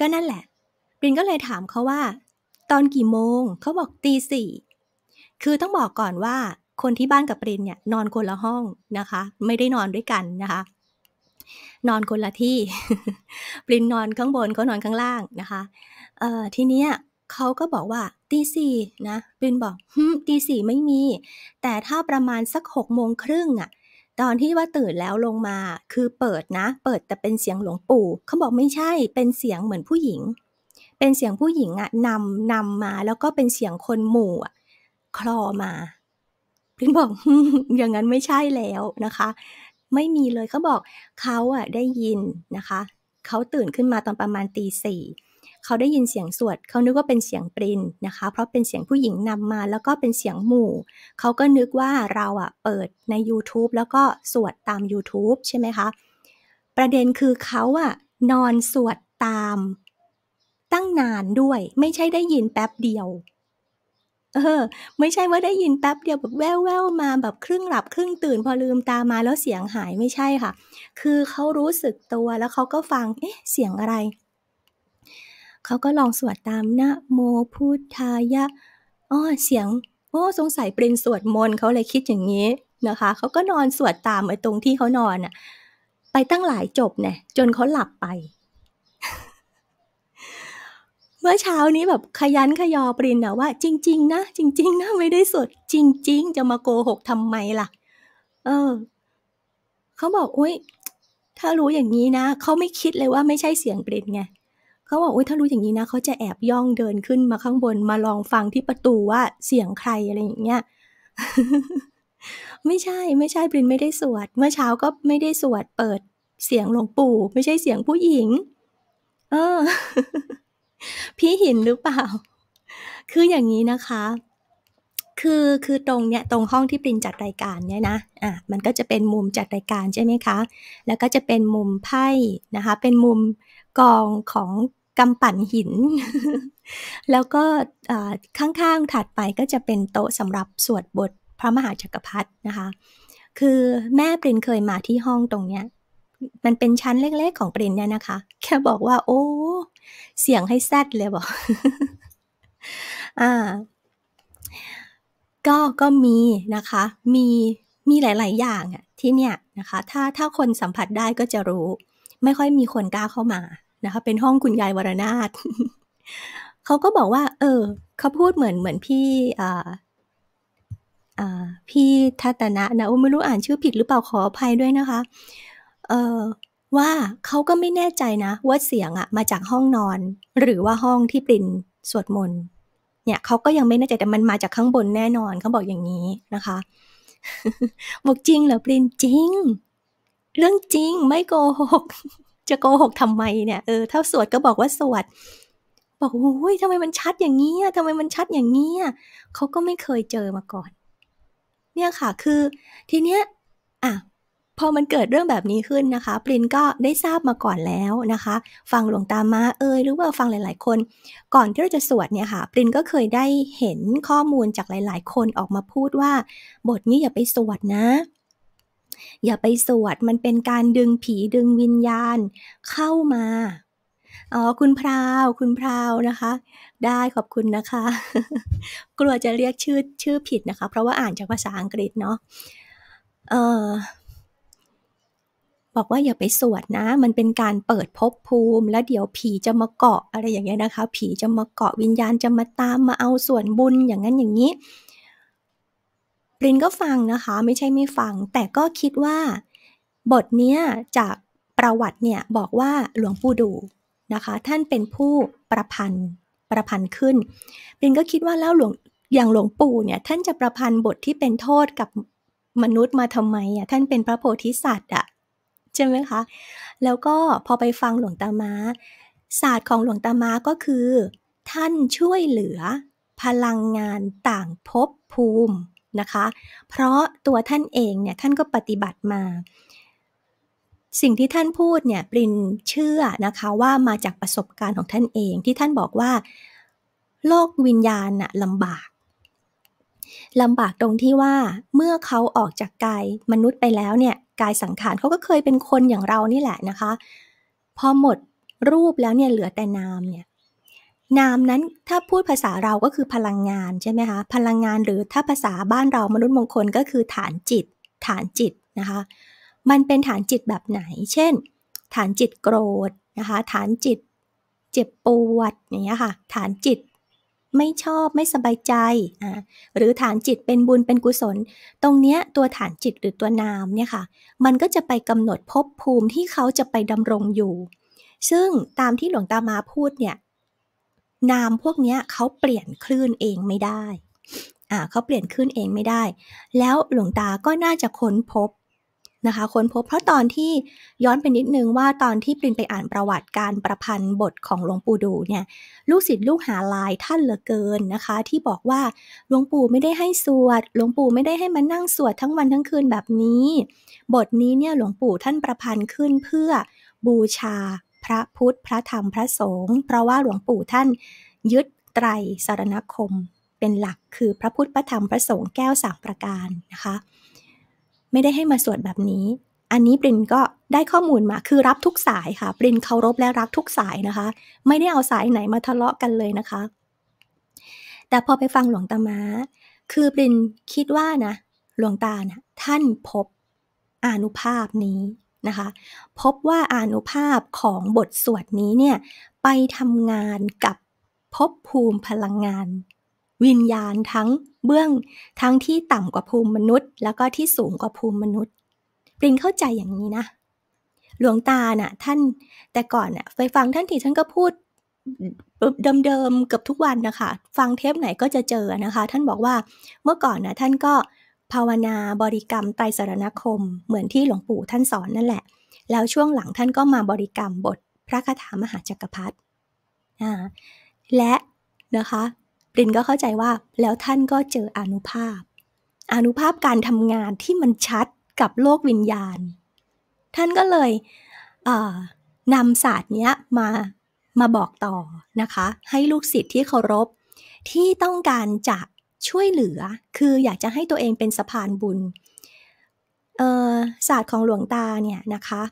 ก็นั่นแหละปรินก็เลยถามเขาว่า ตอนกี่โมงเขาบอกตีสี่คือต้องบอกก่อนว่า คนที่บ้านกับปรินเนี่ยนอนคนละห้องนะคะ ไม่ได้นอนด้วยกันนะคะ นอนคนละที่ปรินนอนข้างบนเขานอนข้างล่างนะคะ เอ่อทีเนี้ยเขาก็บอกว่าตีสี่นะปินบอกฮึตีสี่ไม่มี แต่ถ้าประมาณสักหกโมงครึ่งอะตอนที่ว่าตื่นแล้วลงมา คือเปิดนะ เปิดแต่เป็นเสียงหลวงปู่เขาบอกไม่ใช่เป็นเสียงเหมือนผู้หญิง เป็นเสียงผู้หญิงอะนำนำมา แล้วก็เป็นเสียงคนหมู่อะคลอมาปินบอกอย่างนั้นไม่ใช่แล้วนะคะ ไม่มีเลยเขาบอกเขาอะได้ยินนะคะเขาตื่นขึ้นมาตอนประมาณตีสี่เขาได้ยินเสียงสวด เขานึกว่าเป็นเสียงปรินนะคะ เพราะเป็นเสียงผู้หญิงนำมา แล้วก็เป็นเสียงหมู่ เขาก็นึกว่าเราอะเปิดใน YouTube แล้วก็สวดตาม YouTube ใช่ไหมคะ ประเด็นคือเขาอะนอนสวดตามตั้งนานด้วย ไม่ใช่ได้ยินแป๊บเดียว เออ ไม่ใช่ว่าได้ยินแป๊บเดียว แบบแววแววมาแบบครึ่งหลับ ครึ่งตื่นพอลืมตามา แล้วเสียงหายไม่ใช่ค่ะ คือเขารู้สึกตัวแล้วเขาก็ฟังเอ๊ะเสียงอะไรเขาก็ลองสวดตามนะโมพุทธายะ อ้อเสียงโอ้สงสัยเปินสวดมนต์เขาเลยคิดอย่างนี้นะคะเขาก็นอนสวดตามไอ้ตรงที่เขานอนอะไปตั้งหลายจบเนี่ยจนเขาหลับไป เมื่อเช้านี้แบบขยันขยอปรินนะว่าจริง ๆนะจริงๆนะไม่ได้สวด จริง ๆ จะมาโกหกทำไมล่ะ เออเขาบอกอุ้ยถ้ารู้อย่างนี้นะเขาไม่คิดเลยว่าไม่ใช่เสียงปรินไงเขาบอกอุ้ยถ้ารู้อย่างนี้นะเขาจะแอบย่องเดินขึ้นมาข้างบนมาลองฟังที่ประตูว่า เสียงใครอะไรอย่างเงี้ย ไม่ใช่ไม่ใช่ปรินไม่ได้สวด เมื่อเช้าก็ไม่ได้สวด เปิดเสียงหลวงปู่ ไม่ใช่เสียงผู้หญิง เออ พี่หินหรือเปล่า คืออย่างนี้นะคะ คือคือตรงเนี้ยตรงห้องที่ปรินจัดรายการเนี่ยนะอ่ะมันก็จะเป็นมุมจัดรายการใช่ไหมคะ แล้วก็จะเป็นมุมไพ่นะคะ เป็นมุมกองของกำปั่นหิน แล้วก็ข้างๆถัดไปก็จะเป็นโต๊ะสำหรับสวดบทพระมหาจักรพรรดินะคะ คือแม่ปรินเคยมาที่ห้องตรงเนี้ย มันเป็นชั้นเล็กๆของปรินเนี่ยนะคะ แค่บอกว่าโอ้ เสียงให้แซดเลยบอก อ่า ก็ก็มีนะคะ มีมีหลายๆอย่างอะที่เนี่ยนะคะ ถ้าถ้าคนสัมผัสได้ก็จะรู้ ไม่ค่อยมีคนกล้าเข้ามานะคะเป็นห้องคุณยายวรนาถเขาก็บอกว่า เออเขาพูดเหมือนเหมือนพี่ อ่า อ่าพี่ทัตนะนะโอ้ไม่รู้อ่านชื่อผิดหรือเปล่าขออภัยด้วยนะคะ เออว่าเขาก็ไม่แน่ใจนะว่าเสียงอะมาจากห้องนอน หรือว่าห้องที่ปรินสวดมนต์เนี่ยเขาก็ยังไม่แน่ใจ แต่มันมาจากข้างบนแน่นอนเขาบอกอย่างนี้นะคะบอกจริงเหรอปรินจริง เรื่องจริงไม่โกหกจะโกหกทำไมเนี่ย เออถ้าสวดก็บอกว่าสวด บอกโอ้ยทำไมมันชัดอย่างนี้ทำไมมันชัดอย่างนี้เขาก็ไม่เคยเจอมาก่อน เนี่ยค่ะ คือทีเนี้ย อ่ะ พอมันเกิดเรื่องแบบนี้ขึ้นนะคะ ปรินก็ได้ทราบมาก่อนแล้วนะคะ ฟังหลวงตามาเอ่ยหรือว่าฟังหลาย ๆ คน ก่อนที่เราจะสวดเนี่ยค่ะ ปรินก็เคยได้เห็นข้อมูลจากหลาย ๆ คนออกมาพูดว่า บทนี้อย่าไปสวดนะอย่าไปสวดมันเป็นการดึงผีดึงวิญญาณเข้ามา อ๋อคุณพราว คุณพราวนะคะ ได้ขอบคุณนะคะ กลัวจะเรียกชื่อชื่อผิดนะคะ เพราะว่าอ่านจากภาษาอังกฤษเนาะ เออบอกว่าอย่าไปสวดนะ มันเป็นการเปิดภพภูมิ แล้วเดี๋ยวผีจะมาเกาะอะไรอย่างเงี้ยนะคะ ผีจะมาเกาะวิญญาณจะมาตามมาเอาส่วนบุญอย่างนั้นอย่างนี้รินก็ฟังนะคะ ไม่ใช่ไม่ฟังแต่ก็คิดว่าบทเนี้ยจากประวัติเนี่ยบอกว่าหลวงปู่ดูนะคะ ท่านเป็นผู้ประพันธ์ ประพันธ์ขึ้นรินก็คิดว่าแล้วหลวงอย่างหลวงปู่เนี่ยท่านจะประพันธ์บทที่เป็นโทษกับมนุษย์มาทำไมอ่ะท่านเป็นพระโพธิสัตว์อ่ะใช่ไหมคะ แล้วก็พอไปฟังหลวงตามาศาสตร์ของหลวงตามาก็คือ ท่านช่วยเหลือพลังงานต่างภพภูมินะคะ เพราะตัวท่านเองเนี่ยท่านก็ปฏิบัติมา สิ่งที่ท่านพูดเนี่ยปรินเชื่อนะคะว่ามาจากประสบการณ์ของท่านเองที่ท่านบอกว่า โลกวิญญาณน่ะลำบากลำบากตรงที่ว่าเมื่อเขาออกจากกายมนุษย์ไปแล้วเนี่ยกายสังขารเขาก็เคยเป็นคนอย่างเรานี่แหละนะคะพอหมดรูปแล้วเนี่ยเหลือแต่นามเนี่ยนามนั้นถ้าพูดภาษาเราก็คือพลังงานใช่ไหมคะ พลังงานหรือถ้าภาษาบ้านเรามนุษย์มงคลก็คือฐานจิตฐานจิตนะคะ มันเป็นฐานจิตแบบไหน เช่นฐานจิตโกรธ นะคะ ฐานจิตเจ็บปวดอย่างเงี้ยค่ะฐานจิตไม่ชอบไม่สบายใจอ่าหรือฐานจิตเป็นบุญเป็นกุศล ตรงเนี้ยตัวฐานจิตหรือตัวนามเนี่ยค่ะ มันก็จะไปกำหนดภพภูมิที่เขาจะไปดำรงอยู่ ซึ่งตามที่หลวงตามาพูดเนี่ยนามพวกนี้เขาเปลี่ยนคลื่นเองไม่ได้ อ่าเขาเปลี่ยนคลื่นเองไม่ได้ แล้วหลวงตาก็น่าจะค้นพบนะคะ ค้นพบ เพราะตอนที่ย้อนไปนิดนึงว่าตอนที่ปรินไปอ่านประวัติการประพันธ์ บทของหลวงปู่ดูเนี่ย ลูกศิษย์ลูกหาลายท่านเหลือเกินนะคะ ที่บอกว่าหลวงปู่ไม่ได้ให้สวด หลวงปู่ไม่ได้ให้มานั่งสวดทั้งวันทั้งคืนแบบนี้ บทนี้เนี่ยหลวงปู่ท่านประพันธ์ขึ้นเพื่อบูชาพระพุทธพระธรรมพระสงฆ์เพราะว่าหลวงปู่ท่านยึดไตรสารณคม เป็นหลักคือพระพุทธพระธรรมพระสงฆ์แก้วสามประการนะคะ ไม่ได้ให้มาสวดแบบนี้ อันนี้ปรินก็ได้ข้อมูลมาคือรับทุกสายค่ะปรินเคารพและรักทุกสายนะคะ ไม่ได้เอาสายไหนมาทะเลาะกันเลยนะคะ แต่พอไปฟังหลวงตามาคือปรินคิดว่านะหลวงตานะท่านพบอนุภาพนี้นะคะพบว่าอนุภาพของบทสวดนี้เนี่ย ไปทำงานกับภพภูมิพลังงาน วิญญาณทั้งเบื้อง ทั้งที่ต่ำกว่าภูมิมนุษย์ แล้วก็ที่สูงกว่าภูมิมนุษย์ปริงเข้าใจอย่างนี้นะหลวงตาน่ะท่านแต่ก่อนน่ะไปฟังท่านทีท่านก็พูดเดิมๆเกือบทุกวันนะคะฟังเทปไหนก็จะเจอนะคะท่านบอกว่าเมื่อก่อนนะท่านก็ภาวนาบริกรรมไตรสรณคมเหมือนที่หลวงปู่ท่านสอนนั่นแหละ แล้วช่วงหลังท่านก็มาบริกรรมบทพระคาถามหาจักรพรรดิและนะคะปรินก็เข้าใจว่าแล้วท่านก็เจออนุภาพอนุภาพการทำงานที่มันชัดกับโลกวิญญาณ ท่านก็เลยนำศาสตร์เนี้ยมามาบอกต่อนะคะให้ลูกศิษย์ที่เคารพที่ต้องการจะช่วยเหลือ คืออยากจะให้ตัวเองเป็นสะพานบุญศาสตร์ของหลวงตาเนี่ยนะคะ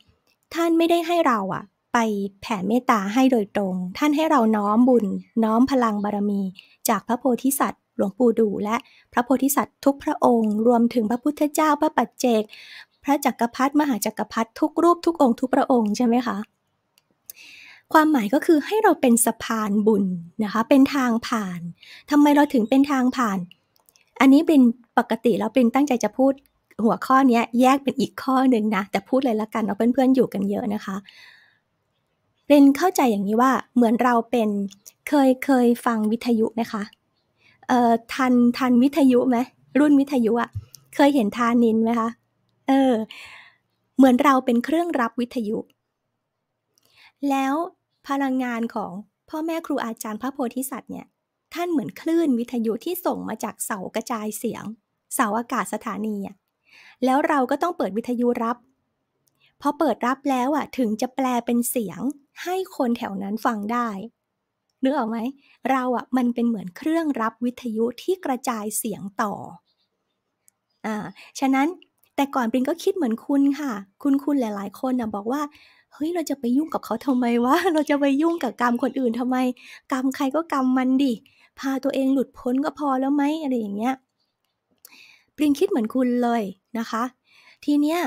ท่านไม่ได้ให้เราอะไปแผ่เมตตาให้โดยตรง ท่านให้เราน้อมบุญน้อมพลังบารมี จากพระโพธิสัตว์หลวงปู่ดูและพระโพธิสัตว์ทุกพระองค์ รวมถึงพระพุทธเจ้าพระปัจเจก พระจักรพรรดิมหาจักรพรรดิทุกรูป ทุกองค์ทุกพระองค์ใช่ไหมคะความหมายก็คือให้เราเป็นสะพานบุญนะคะ เป็นทางผ่าน ทำไมเราถึงเป็นทางผ่าน อันนี้เป็นปกติแล้วเป็นตั้งใจจะพูดหัวข้อนี้แยกเป็นอีกข้อหนึ่งนะแต่พูดเลยละกันเราเพื่อนๆ อยู่กันเยอะนะคะ เป็นเข้าใจอย่างนี้ว่าเหมือนเราเป็นเคยเคยฟังวิทยุไหมคะเอ่อทันทันวิทยุไหมรุ่นวิทยุอะเคยเห็นทานินไหมคะเออเหมือนเราเป็นเครื่องรับวิทยุ แล้วพลังงานของ พ่อแม่ครูอาจารย์พระโพธิสัตว์เนี่ย ท่านเหมือนคลื่นวิทยุที่ส่งมาจากเสากระจายเสียง เสาอากาศสถานีอ่ะ แล้วเราก็ต้องเปิดวิทยุรับ พอเปิดรับแล้วอ่ะ ถึงจะแปลเป็นเสียงให้คนแถวนั้นฟังได้นึกออกไหมเราอ่ะมันเป็นเหมือนเครื่องรับวิทยุที่กระจายเสียงต่อ อ่า ฉะนั้น แต่ก่อนปริงก็คิดเหมือนคุณค่ะ คุณคุณหลาย ๆ คนนะบอกว่าเฮ้ย เราจะไปยุ่งกับเขาทำไมวะ เราจะไปยุ่งกับกรรมคนอื่นทำไม กรรมใครก็กรรมมันดิ พาตัวเองหลุดพ้นก็พอแล้วไหมอะไรอย่างเงี้ย ปรินคิดเหมือนคุณเลยนะคะ ทีเนี้ย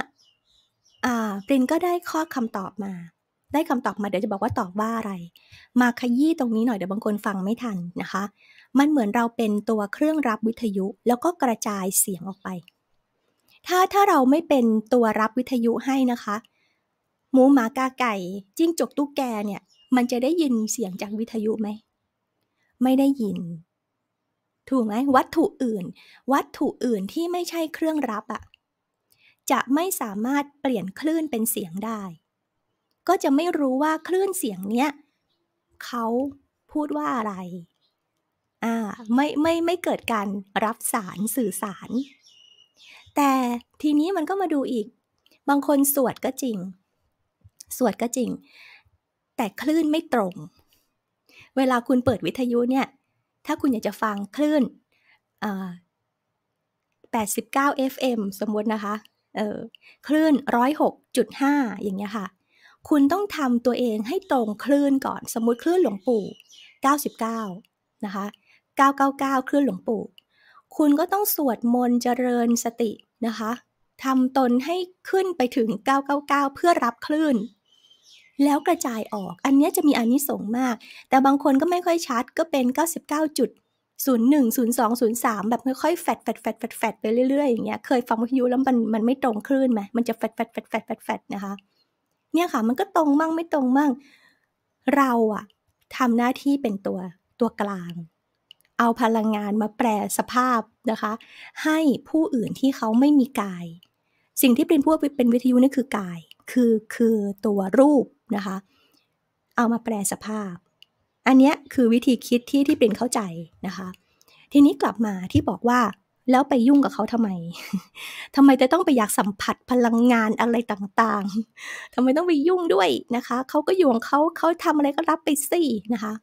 ปรินก็ได้ข้อคำตอบมา ได้คำตอบมา เดี๋ยวจะบอกว่าตอบว่าอะไร มาขยี้ตรงนี้หน่อยเดี๋ยวบางคนฟังไม่ทันนะคะ มันเหมือนเราเป็นตัวเครื่องรับวิทยุแล้วก็กระจายเสียงออกไป ถ้าถ้าเราไม่เป็นตัวรับวิทยุให้นะคะหมูหมากาไก่จิ้งจกตุ๊กแกเนี่ย มันจะได้ยินเสียงจากวิทยุไหมไม่ได้ยิน ถูกไหมวัตถุอื่น วัตถุอื่นที่ไม่ใช่เครื่องรับอะจะไม่สามารถเปลี่ยนคลื่นเป็นเสียงได้ ก็จะไม่รู้ว่าคลื่นเสียงเนี้ยเขาพูดว่าอะไร อ่า ไม่ไม่ไม่เกิดการรับสารสื่อสาร แต่ทีนี้มันก็มาดูอีก บางคนสวดก็จริงสวดก็จริง แต่คลื่นไม่ตรง เวลาคุณเปิดวิทยุเนี่ย ถ้าคุณอยากจะฟังคลื่น89 FM สมมตินะคะเออคลื่น 106.5 อย่างเงี้ยค่ะ คุณต้องทำตัวเองให้ตรงคลื่นก่อน สมมติคลื่นหลวงปู่99นะคะ999 คลื่นหลวงปู่ คุณก็ต้องสวดมนต์เจริญสตินะคะ ทำตนให้ขึ้นไปถึง 999 เพื่อรับคลื่นแล้วกระจายออกอันนี้จะมีอนนิสงส์มาก แต่บางคนก็ไม่ค่อยชัดก็เป็น 99จุด01 02 03แบบค่อยๆแฟด แฟด แฟด แฟด แฟดไปเรื่อยๆอย่างเงี้ย เคยฟังวิทยุแล้วมัน มันไม่ตรงคลื่นไหมมันจะแฟด แฟด แฟด แฟด แฟดแฟดนะคะ เนี่ยค่ะ มันก็ตรงมั่งไม่ตรงมั่งเราอะทำหน้าที่เป็นตัว ตัวกลาง เอาพลังงานมาแปลสภาพนะคะ ให้ผู้อื่นที่เขาไม่มีกาย สิ่งที่เป็นพวกเป็นวิทยุนี่คือกาย คือ คือ ตัวรูปนะคะเอามาแปลสภาพ อันนี้คือวิธีคิดที่ที่เป็นเข้าใจนะคะทีนี้กลับมาที่บอกว่า แล้วไปยุ่งกับเขาทำไมทำไมจะต้องไปอยากสัมผัสพลังงานอะไรต่างๆทำไมต้องไปยุ่งด้วยนะคะเขาก็อยู่ของเขาเขาทำอะไรก็รับไปสินะคะ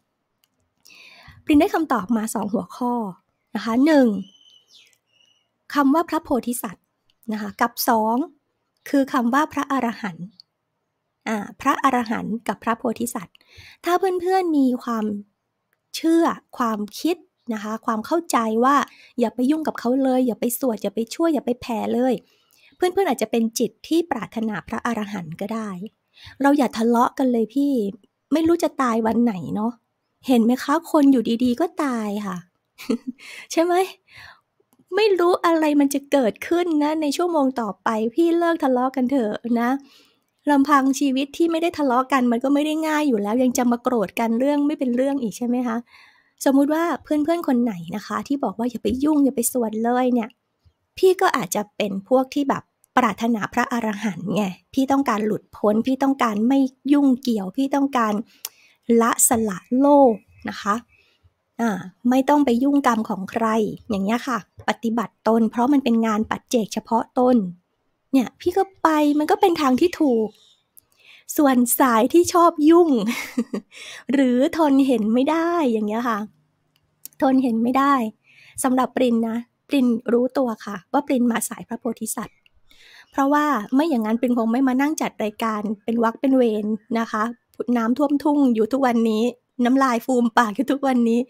ปรินได้คำตอบมาสองหัวข้อนะคะหนึ่งคำว่าพระโพธิสัตว์นะคะกับสองคือคำว่าพระอรหันต์พระอรหันต์กับพระโพธิสัตว์ ถ้าเพื่อนๆมีความเชื่อความคิดนะคะ ความเข้าใจว่าอย่าไปยุ่งกับเขาเลย อย่าไปสวดอย่าไปช่วยอย่าไปแผ่เลย เพื่อนๆอาจจะเป็นจิตที่ปรารถนาพระอรหันต์ก็ได้ เราอย่าทะเลาะกันเลยพี่ไม่รู้จะตายวันไหนเนาะเห็นไหมคะคนอยู่ดีๆก็ตายค่ะ ใช่ไหมไม่รู้อะไรมันจะเกิดขึ้นนะในชั่วโมงต่อไปพี่เลิกทะเลาะกกันเถอะนะลำพังชีวิตที่ไม่ได้ทะเลาะกันมันก็ไม่ได้ง่ายอยู่แล้ว ยังจะมาโกรธกันเรื่องไม่เป็นเรื่องอีกใช่ไหมคะสมมุติว่าเพื่อนๆคนไหนนะคะ ที่บอกว่าอย่าไปยุ่งอย่าไปสวดเลยเนี่ยพี่ก็อาจจะเป็นพวกที่แบบปรารถนาพระอรหันต์ไงพี่ต้องการหลุดพ้น พี่ต้องการไม่ยุ่งเกี่ยวพี่ต้องการละสละโลกนะคะอ่าไม่ต้องไปยุ่งกรรมของใครอย่างเงี้ยค่ะปฏิบัติตน เพราะมันเป็นงานปัจเจกเฉพาะตนเนี่ย พี่ก็ไปมันก็เป็นทางที่ถูก ส่วนสายที่ชอบยุ่ง หรือทนเห็นไม่ได้อย่างเงี้ยค่ะ ทนเห็นไม่ได้สำหรับปรินนะปรินรู้ตัวค่ะ ว่าปรินมาสายพระโพธิสัตว์ เพราะว่าไม่อย่างนั้นปรินคงไม่มานั่งจัดรายการ เป็นวักเป็นเวรนะคะน้ำท่วมทุ่งอยู่ทุกวันนี้ น้ำลายฟูมปากอยู่ทุกวันนี้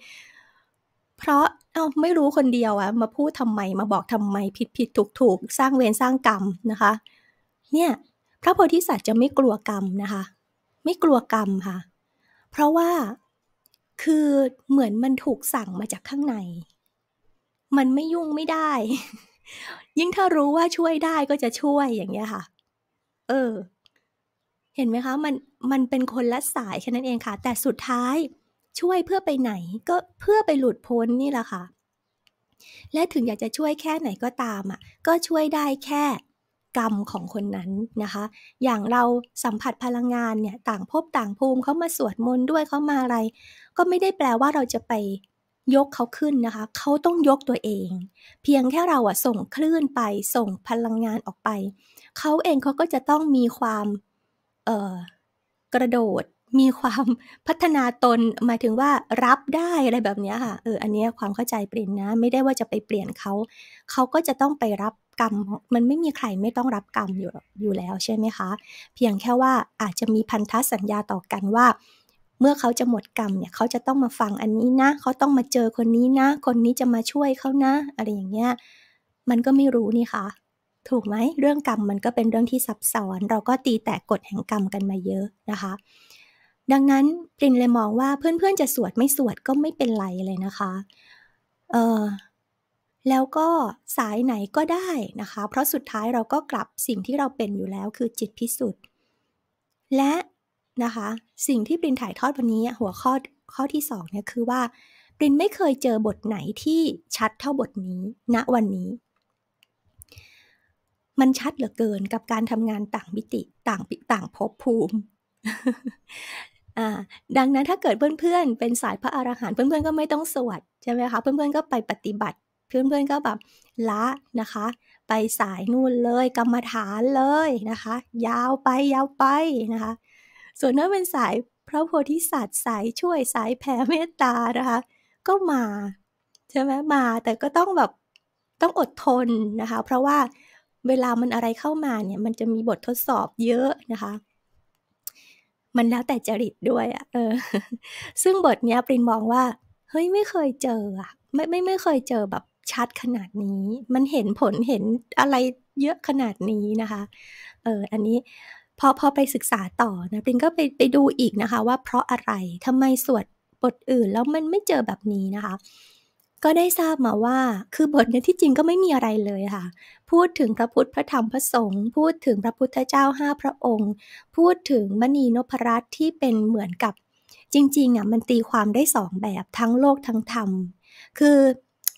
เพราะเอา้าไม่รู้คนเดียวอะมาพูดทำไมมาบอกทำไม ผิดผิดถูกถูกสร้างเวรสร้างกรรมนะคะ เนี่ย พระโพธิสัตว์จะไม่กลัวกรรมนะคะ ไม่กลัวกรรมค่ะ เพราะว่าคือเหมือนมันถูกสั่งมาจากข้างใน มันไม่ยุ่งไม่ได้ ยิ่งถ้ารู้ว่าช่วยได้ก็จะช่วยอย่างเงี้ยค่ะ เออ เห็นไหมคะ มันมันเป็นคนละสายแค่นั้นเองค่ะ แต่สุดท้ายช่วยเพื่อไปไหน ก็เพื่อไปหลุดพ้นนี่แหละค่ะ และถึงอยากจะช่วยแค่ไหนก็ตามอ่ะก็ช่วยได้แค่กรรมของคนนั้นนะคะ อย่างเราสัมผัสพลังงานเนี่ยต่างภพต่างภูมิเขามาสวดมนต์ด้วยเขามาอะไร ก็ไม่ได้แปลว่าเราจะไปยกเขาขึ้นนะคะเขาต้องยกตัวเอง เพียงแค่เราอะส่งคลื่นไปส่งพลังงานออกไปเขาเองเขาก็จะต้องมีความกระโดดมีความพัฒนาตนหมายถึงว่ารับได้อะไรแบบนี้ค่ะเอออันนี้ความเข้าใจเปลี่ยนนะ ไม่ได้ว่าจะไปเปลี่ยนเขาเขาก็จะต้องไปรับกรรมมันไม่มีใครไม่ต้องรับกรรมอยู่อยู่แล้วใช่ไหมคะเพียงแค่ว่าอาจจะมีพันธสัญญาต่อกันว่า เมื่อเขาจะหมดกรรมเนี่ยเขาจะต้องมาฟังอันนี้นะเขาต้องมาเจอคนนี้นะ คนนี้จะมาช่วยเขานะ อะไรอย่างเงี้ยมันก็ไม่รู้นี่ค่ะ ถูกไหมเรื่องกรรมมันก็เป็นเรื่องที่ซับซ้อนเราก็ตีแตกกฎแห่งกรรมกันมาเยอะนะคะดังนั้นปรินเลยมองว่าเพื่อนๆจะสวดไม่สวดก็ไม่เป็นไรเลยนะคะ เออแล้วก็สายไหนก็ได้นะคะ เพราะสุดท้ายเราก็กลับสิ่งที่เราเป็นอยู่แล้วคือจิตพิสุทธิ์และนะคะ สิ่งที่ปรินถ่ายทอดวันนี้หัวข้อข้อที่2เนี่ยคือว่าปรินไม่เคยเจอบทไหนที่ชัดเท่าบทนี้ณนะวันนี้ มันชัดเหลือเกินกับการทำงานต่างมิติต่างต่างภพภูมิดังนั้นถ้าเกิดเพื่อนๆเป็นสายพระอรหันต์เพื่อนๆก็ไม่ต้องสวดใช่ไหมคะเพื่อนๆก็ไปปฏิบัติ เพื่อนๆก็แบบละนะคะ ไปสายนู่นเลย กรรมฐานเลยนะคะ ยาวไปยาวไปนะคะ ส่วนถ้าเป็นสายพระโพธิสัตว์สายช่วยสายแผ่เมตตานะคะ ก็มา ใช่ไหมมาแต่ก็ต้องแบบต้องอดทนนะคะ เพราะว่าเวลามันอะไรเข้ามาเนี่ยมันจะมีบททดสอบเยอะนะคะมันแล้วแต่จริตด้วยอะ่ะเออซึ่งบทเนี้ยปรินมองว่า เฮ้ยไม่เคยเจออะไม่ไม่ไม่เคยเจอแบบชัดขนาดนี้ มันเห็นผลเห็นอะไรเยอะขนาดนี้นะคะ เอออันนี้พอพอไปศึกษาต่อนะปรินก็ไปไปดูอีกนะคะ ว่าเพราะอะไร ทำไมสวดบทอื่นแล้วมันไม่เจอแบบนี้นะคะก็ได้ทราบมาว่า คือบทนี้ที่จริงก็ไม่มีอะไรเลยค่ะ พูดถึงพระพุทธ พระธรรม พระสงฆ์ พูดถึงพระพุทธเจ้าห้าพระองค์ พูดถึงมณีนพรัตน์ที่เป็นเหมือนกับ จริงๆอ่ะ มันตีความได้สองแบบ ทั้งโลกทั้งธรรม คือ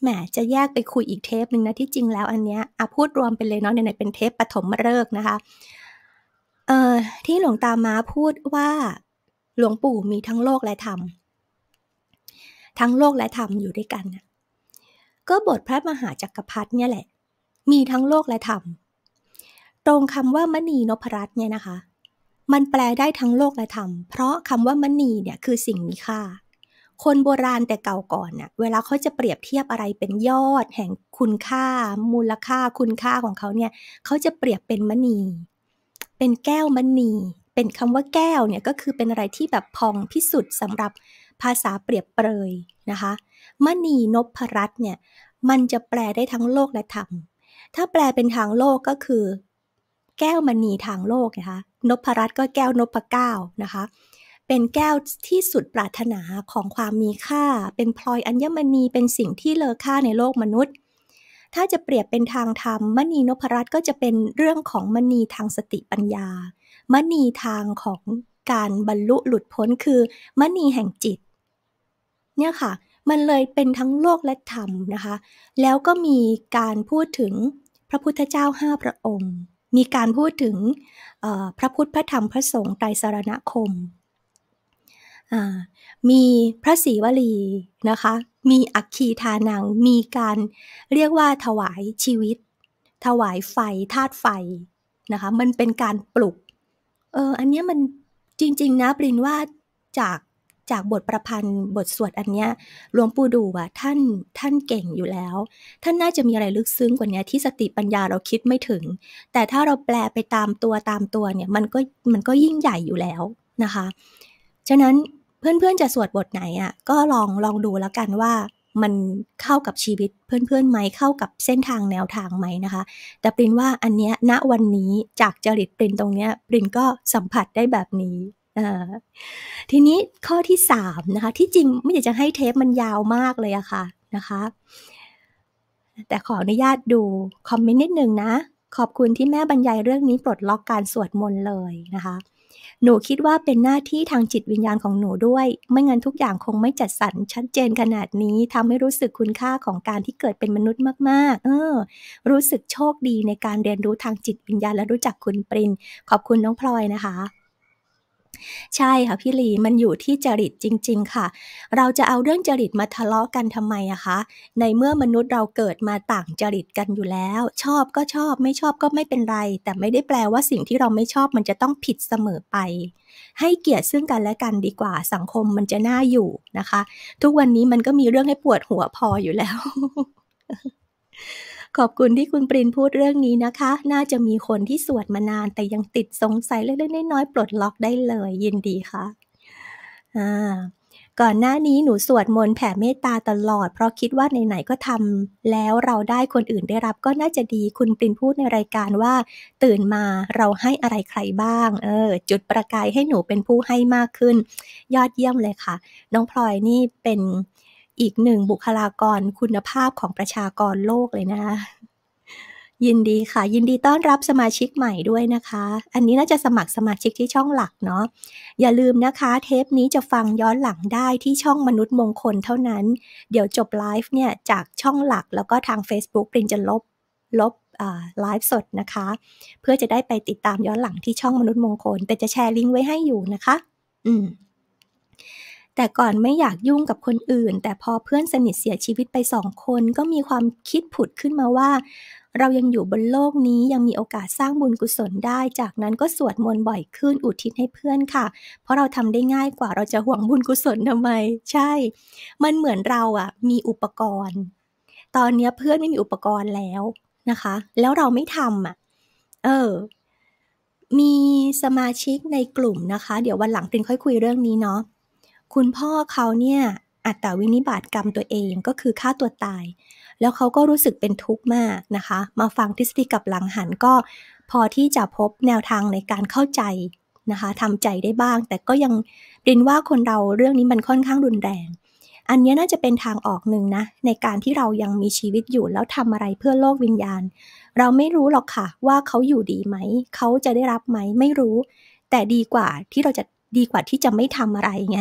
แหม จะแยกไปคุยอีกเทปหนึ่งนะ ที่จริงแล้วอันเนี้ยอพูดรวมไปเลยเนาะในเป็นเทปปฐมฤกษ์นะคะ เอ่อที่หลวงตามาพูดว่า หลวงปู่มีทั้งโลกและธรรม ทั้งโลกและธรรมอยู่ด้วยกันนะก็บทพระมหาจักรพรรดิเนี่ยแหละ มีทั้งโลกและธรรม ตรงคำว่ามณีนพรัตน์เนี่ยนะคะ มันแปลได้ทั้งโลกและธรรม เพราะคำว่ามณีเนี่ยคือสิ่งมีค่า คนโบราณแต่เก่าก่อนน่ะเวลาเขาจะเปรียบเทียบอะไรเป็นยอด แห่งคุณค่า มูลค่า คุณค่าของเขาเนี่ย เขาจะเปรียบเป็นมณี เป็นแก้วมณี เป็นคำว่าแก้วเนี่ยก็คือเป็นอะไรที่แบบพองพิสุทธิ์สำหรับภาษาเปรียบเปรยนะคะมณีนพรัตนเนี่ยมันจะแปลได้ทั้งโลกและธรรม ถ้าแปลเป็นทางโลกก็คือแก้วมณีทางโลกนะคะนพรัตน์ก็แก้วนพเก้านะคะ เป็นแก้วที่สุดปรารถนาของความมีค่า เป็นพลอยอัญมณี เป็นสิ่งที่เลอค่าในโลกมนุษย์ ถ้าจะเปรียบเป็นทางธรรม มณีนพรัตก็จะเป็นเรื่องของมณีทางสติปัญญา มณีทางของการบรรลุหลุดพ้น คือ มณีแห่งจิต เนี่ยค่ะมันเลยเป็นทั้งโลกและธรรมนะคะ แล้วก็มีการพูดถึงพระพุทธเจ้าห้าพระองค์ มีการพูดถึงพระพุทธพระธรรมพระสงฆ์ไตรสารณคม มีพระศรีวลีนะคะ มีอักคีทานัง มีการเรียกว่าถวายชีวิต ถวายไฟธาตุไฟนะคะ มันเป็นการปลุก เอออันนี้มันจริงๆนะปรินว่าจากจากบทประพันธ์บทสวดอันเนี้ยหลวงปู่ดูอ่ะท่านท่านเก่งอยู่แล้ว ท่านน่าจะมีอะไรลึกซึ้งกว่านี้ที่สติปัญญาเราคิดไม่ถึง แต่ถ้าเราแปลไปตามตัวตามตัวเนี่ยมันก็มันก็ยิ่งใหญ่อยู่แล้วนะคะ ฉะนั้นเพื่อนๆจะสวดบทไหนอ่ะก็ลองลองดูแล้วกันว่ามันเข้ากับชีวิตเพื่อนๆไหมเข้ากับเส้นทางแนวทางไหมนะคะแต่ปรินว่าอันเนี้ยณวันนี้จากจริตปรินตรงเนี้ยปรินก็สัมผัสได้แบบนี้ทีนี้ข้อที่สามนะคะ ที่จริงไม่อยากจะให้เทปมันยาวมากเลยอะคะ่ะนะคะ แต่ขออนุญาตดูคอมเมนต์นิดนึงนะขอบคุณที่แม่บรรยายเรื่องนี้ปลดล็อกการสวดมนต์เลยนะคะ หนูคิดว่าเป็นหน้าที่ทางจิตวิญญาณของหนูด้วย ไม่งั้นทุกอย่างคงไม่จัดสรรชัดเจนขนาดนี้ทำให้รู้สึกคุณค่าของการที่เกิดเป็นมนุษย์มากๆ เออ รู้สึกโชคดีในการเรียนรู้ทางจิตวิญญาณ และรู้จักคุณปรินขอบคุณน้องพลอยนะคะใช่ค่ะ พี่ลีมันอยู่ที่จริตจริง ๆ ค่ะ เราจะเอาเรื่องจริตมาทะเลาะกันทำไมอะคะในเมื่อมนุษย์เราเกิดมาต่างจริตกันอยู่แล้ว ชอบก็ชอบ ไม่ชอบก็ไม่เป็นไร แต่ไม่ได้แปลว่าสิ่งที่เราไม่ชอบมันจะต้องผิดเสมอไป ให้เกียรติซึ่งกันและกันดีกว่าสังคมมันจะน่าอยู่นะคะ ทุกวันนี้มันก็มีเรื่องให้ปวดหัวพออยู่แล้วขอบคุณที่คุณปรินพูดเรื่องนี้นะคะ น่าจะมีคนที่สวดมานาน แต่ยังติดสงสัยเล็กๆน้อยๆปลดล็อกได้เลย ยินดีค่ะอ่าก่อนหน้านี้หนูสวดมนต์แผ่เมตตาตลอด เพราะคิดว่าไหนๆก็ทำแล้วเราได้คนอื่นได้รับก็น่าจะดีคุณปรินพูดในรายการว่า ตื่นมาเราให้อะไรใครบ้าง เออจุดประกายให้หนูเป็นผู้ให้มากขึ้น ยอดเยี่ยมเลยค่ะ น้องพลอยนี่เป็นอีกหนึ่งบุคลากรคุณภาพของประชากรโลกเลยนะ ยินดีค่ะ ยินดีต้อนรับสมาชิกใหม่ด้วยนะคะ อันนี้น่าจะสมัครสมาชิกที่ช่องหลักเนาะอย่าลืมนะคะ เทปนี้จะฟังย้อนหลังได้ที่ช่องมนุษย์มงคลเท่านั้น เดี๋ยวจบไลฟ์เนี่ยจากช่องหลักแล้วก็ทาง Facebook ปรินจะลบลบไลฟ์สดนะคะ เพื่อจะได้ไปติดตามย้อนหลังที่ช่องมนุษย์มงคลแต่จะแชร์ลิงก์ไว้ให้อยู่นะคะ อืมแต่ก่อนไม่อยากยุ่งกับคนอื่น แต่พอเพื่อนสนิทเสียชีวิตไปสองคน ก็มีความคิดผุดขึ้นมาว่าเรายังอยู่บนโลกนี้ ยังมีโอกาสสร้างบุญกุศลได้จากนั้นก็สวดมนต์บ่อยขึ้นอุทิศให้เพื่อนค่ะ เพราะเราทำได้ง่ายกว่าเราจะหวงบุญกุศลทำไมใช่ มันเหมือนเราอะมีอุปกรณ์ ตอนนี้เพื่อนไม่มีอุปกรณ์แล้วนะคะ แล้วเราไม่ทำอ่ะเออมีสมาชิกในกลุ่มนะคะ เดี๋ยววันหลังเป็นค่อยคุยเรื่องนี้เนาะคุณพ่อเขาเนี่ยอัตวินิบาตกรรมตัวเองก็คือฆ่าตัวตาย แล้วเขาก็รู้สึกเป็นทุกข์มากนะคะ มาฟังทฤษฎีกับหลังหันก็พอที่จะพบแนวทางในการเข้าใจนะคะทำใจได้บ้าง แต่ก็ยังรินว่าคนเราเรื่องนี้มันค่อนข้างรุนแรง อันนี้น่าจะเป็นทางออกหนึ่งนะในการที่เรายังมีชีวิตอยู่แล้วทำอะไรเพื่อโลกวิญญาณ เราไม่รู้หรอกค่ะ ว่าเขาอยู่ดีไหมเขาจะได้รับไหมไม่รู้ แต่ดีกว่าที่เราจะดีกว่าที่จะไม่ทำอะไรไง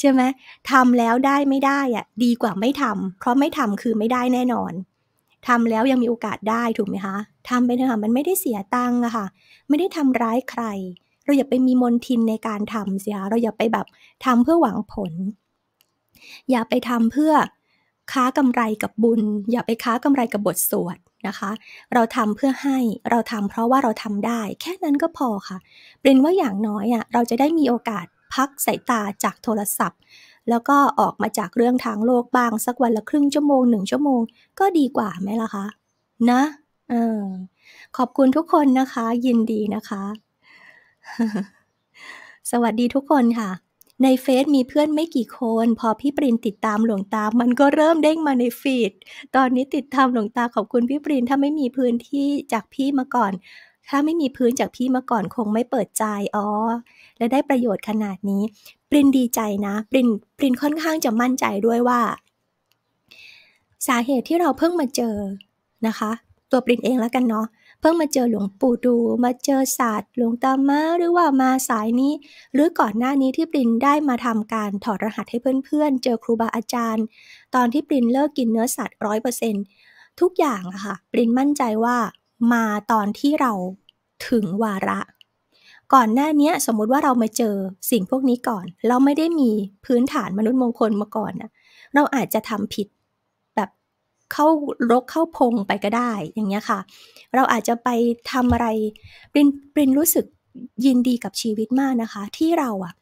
ใช่ไหมทำแล้วได้ไม่ได้อะดีกว่าไม่ทำ เพราะไม่ทำคือไม่ได้แน่นอน ทำแล้วยังมีโอกาสได้ถูกไหมคะ ทำไปเถอะมันไม่ได้เสียตังค์อะค่ะ ไม่ได้ทำร้ายใคร เราอย่าไปมีมนทินในการทำสิคะ เราอย่าไปแบบทำเพื่อหวังผล อย่าไปทำเพื่อค้ากำไรกับบุญ อย่าไปค้ากำไรกับบทสวดนะคะ เราทำเพื่อให้ เราทำเพราะว่าเราทำได้ แค่นั้นก็พอค่ะ เป็นว่าอย่างน้อยอ่ะ เราจะได้มีโอกาสพักสายตาจากโทรศัพท์ แล้วก็ออกมาจากเรื่องทางโลกบ้างสักวันละครึ่งชั่วโมงหนึ่งชั่วโมง ก็ดีกว่าไหมล่ะคะนะออขอบคุณทุกคนนะคะ ยินดีนะคะ สวัสดีทุกคนค่ะ ในเฟซมีเพื่อนไม่กี่คน พอพี่ปรินติดตามหลวงตามันก็เริ่มเด้งมาในฟีดตอนนี้ติดตามหลวงตาขอบคุณพี่ปรินถ้าไม่มีพื้นที่จากพี่มาก่อน ถ้าไม่มีพื้นจากพี่มาก่อนคงไม่เปิดใจอ๋อและได้ประโยชน์ขนาดนี้ ปรินดีใจนะ ปรินปรินค่อนข้างจะมั่นใจด้วยว่า สาเหตุที่เราเพิ่งมาเจอ นะคะ ตัวปรินเองแล้วกันเนาะ เพิ่งมาเจอหลวงปู่ดู มาเจอศาสตร์หลวงตามาหรือว่ามาสายนี้ หรือก่อนหน้านี้ที่ปรินได้มาทำการถอดรหัสให้เพื่อนๆเจอครูบาอาจารย์ ตอนที่ปรินเลิกกินเนื้อสัตว์ร้อยเปอร์เซ็นทุกอย่างอะค่ะ ปรินมั่นใจว่ามาตอนที่เราถึงวาระก่อนหน้านี้สมมุติว่าเรามาเจอสิ่งพวกนี้ก่อน เราไม่ได้มีพื้นฐานมนุษย์มงคลมาก่อนนะเราอาจจะทำผิดแบบเข้ารกเข้าพงไปก็ได้อย่างเงี้ยค่ะ เราอาจจะไปทำอะไรปรินปรินรู้สึกยินดีกับชีวิตมากนะคะ ที่เราอะ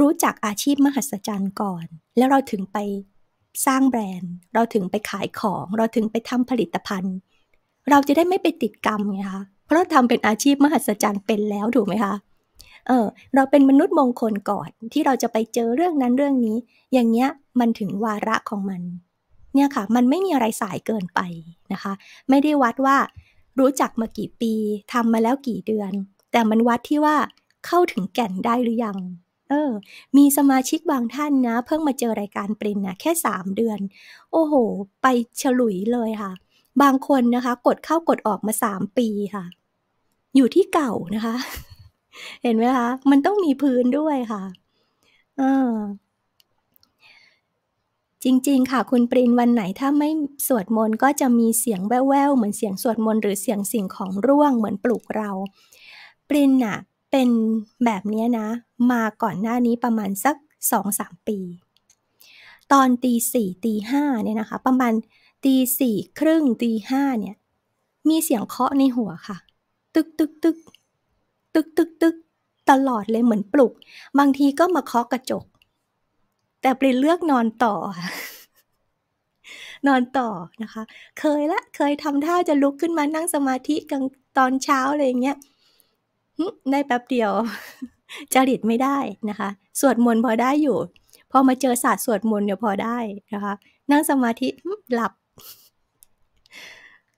รู้จักอาชีพมหัศจรรย์ก่อน แล้วเราถึงไปสร้างแบรนด์ เราถึงไปขายของเราถึงไปทำผลิตภัณฑ์ เราจะได้ไม่ไปติดกรรมไงคะเพราะทำเป็นอาชีพมหัศจรรย์เป็นแล้วถูกไหมคะ เออ เราเป็นมนุษย์มงคลก่อนที่เราจะไปเจอเรื่องนั้นเรื่องนี้ อย่างเงี้ยมันถึงวาระของมัน เนี่ยค่ะ มันไม่มีอะไรสายเกินไปนะคะ ไม่ได้วัดว่ารู้จักมากี่ปี ทำมาแล้วกี่เดือน แต่มันวัดที่ว่าเข้าถึงแก่นได้หรือยัง เออ มีสมาชิกบางท่านนะ เพิ่งมาเจอรายการปรินนะแค่3เดือน โอ้โห ไปฉลุยเลยค่ะ บางคนนะคะ กดเข้ากดออกมา3ปีค่ะอยู่ที่เก่านะคะ เห็นไหมคะ มันต้องมีพื้นด้วยค่ะเออจริงๆ ค่ะ คุณปรินวันไหนถ้าไม่สวดมนต์ก็จะมีเสียงแว่วๆเหมือนเสียงสวดมนต์หรือเสียงสิ่งของร่วงเหมือนปลุกเรา ปรินน่ะเป็นแบบนี้นะ มาก่อนหน้านี้ประมาณสักสองสามปี ตอนตีสี่ตีห้าเนี่ยนะคะ ประมาณตีสี่ครึ่งตีห้าเนี่ย มีเสียงเคาะในหัวค่ะตึกตึกตึกตึกตึกตึกตลอดเลยเหมือนปลุก บางทีก็มาเคาะกระจก แต่ปรินเลือกนอนต่อนอนต่อนะคะ เคยละ เคยทำท่าจะลุกขึ้นมานั่งสมาธิกลางตอนเช้าอะไรอย่างเงี้ยได้แป๊บเดียวจริตไม่ได้นะคะ สวดมนต์พอได้อยู่ พอมาเจอศาสตร์สวดมนต์เนี่ยพอได้นะคะ นั่งสมาธิหลับ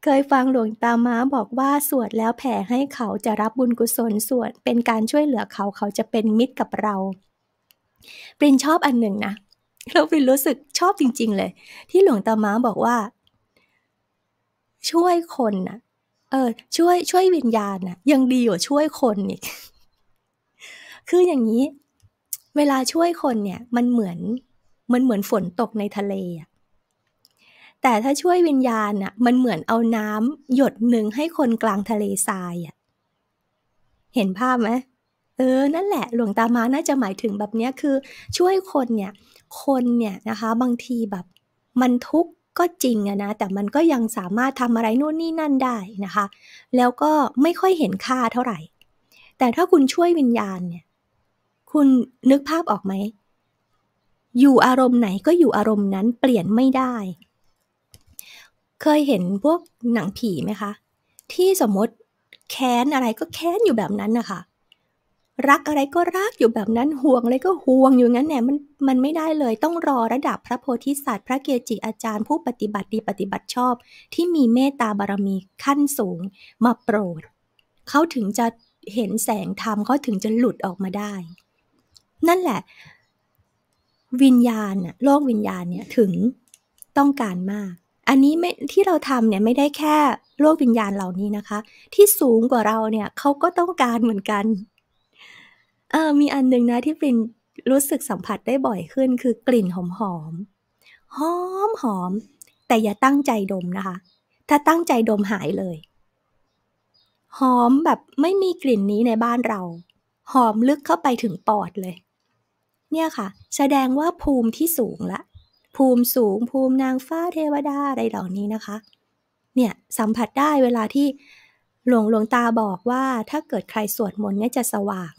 เคยฟังหลวงตาม้าบอกว่าสวดแล้วแผ่ให้เขาจะรับบุญกุศลสวดเป็นการช่วยเหลือเขาเขาจะเป็นมิตรกับเราปรินชอบอันหนึ่งนะเราเปรินรู้สึกชอบจริงๆเลย ที่หลวงตาม้าบอกว่า ช่วยคนนะเออ ช่วยช่วยวิญญาณนะยังดีกว่าช่วยคนอีก คืออย่างนี้ เวลาช่วยคนเนี่ย มันเหมือน มันเหมือนฝนตกในทะเลอะแต่ถ้าช่วยวิญญาณน่ะ มันเหมือนเอาน้ำหยดหนึ่งให้คนกลางทะเลทรายอ่ะเห็นภาพไหมเออ นั่นแหละหลวงตามา น่าจะหมายถึงแบบนี้คือ ช่วยคนเนี่ย คนเนี่ยนะคะ บางทีแบบ มันทุกข์ก็จริงอะนะ แต่มันก็ยังสามารถทำอะไรนู่นนี่นั่นได้นะคะ แล้วก็ไม่ค่อยเห็นค่าเท่าไหร่ แต่ถ้าคุณช่วยวิญญาณเนี่ย คุณนึกภาพออกไหม อยู่อารมณ์ไหนก็อยู่อารมณ์นั้นเปลี่ยนไม่ได้เคยเห็นพวกหนังผีไหมคะที่สมมติแค้นอะไรก็แค้นอยู่แบบนั้นนะคะรักอะไรก็รักอยู่แบบนั้นห่วงอะไรก็ห่วงอยู่งั้นเนี่ยมันมันไม่ได้เลยต้องรอระดับพระโพธิสัตว์ พระเกจิอาจารย์ผู้ปฏิบัติดีปฏิบัติชอบ ที่มีเมตตาบารมีขั้นสูงมาโปรด เขาถึงจะเห็นแสงธรรมเขาถึงจะหลุดออกมาได้ นั่นแหละ วิญญาณโลกวิญญาณเนี่ยถึงต้องการมากอันนี้ไม่ที่เราทำเนี่ยไม่ได้แค่โลกวิญญาณเหล่านี้นะคะ ที่สูงกว่าเราเนี่ยเขาก็ต้องการเหมือนกัน เออมีอันหนึ่งนะที่ปรินรู้สึกสัมผัสได้บ่อยขึ้น คือกลิ่นหอมหอมหอมหอม แต่อย่าตั้งใจดมนะคะ ถ้าตั้งใจดมหายเลยหอมแบบไม่มีกลิ่นนี้ในบ้านเรา หอมลึกเข้าไปถึงปอดเลย เนี่ยค่ะ แสดงว่าภูมิที่สูงละภูมิสูงภูมินางฟ้าเทวดาอะไรเหล่านี้นะคะเนี่ยสัมผัสได้เวลาที่หลวงหลวงตาบอกว่าถ้าเกิดใครสวดมนต์เนี่ยจะสว่าง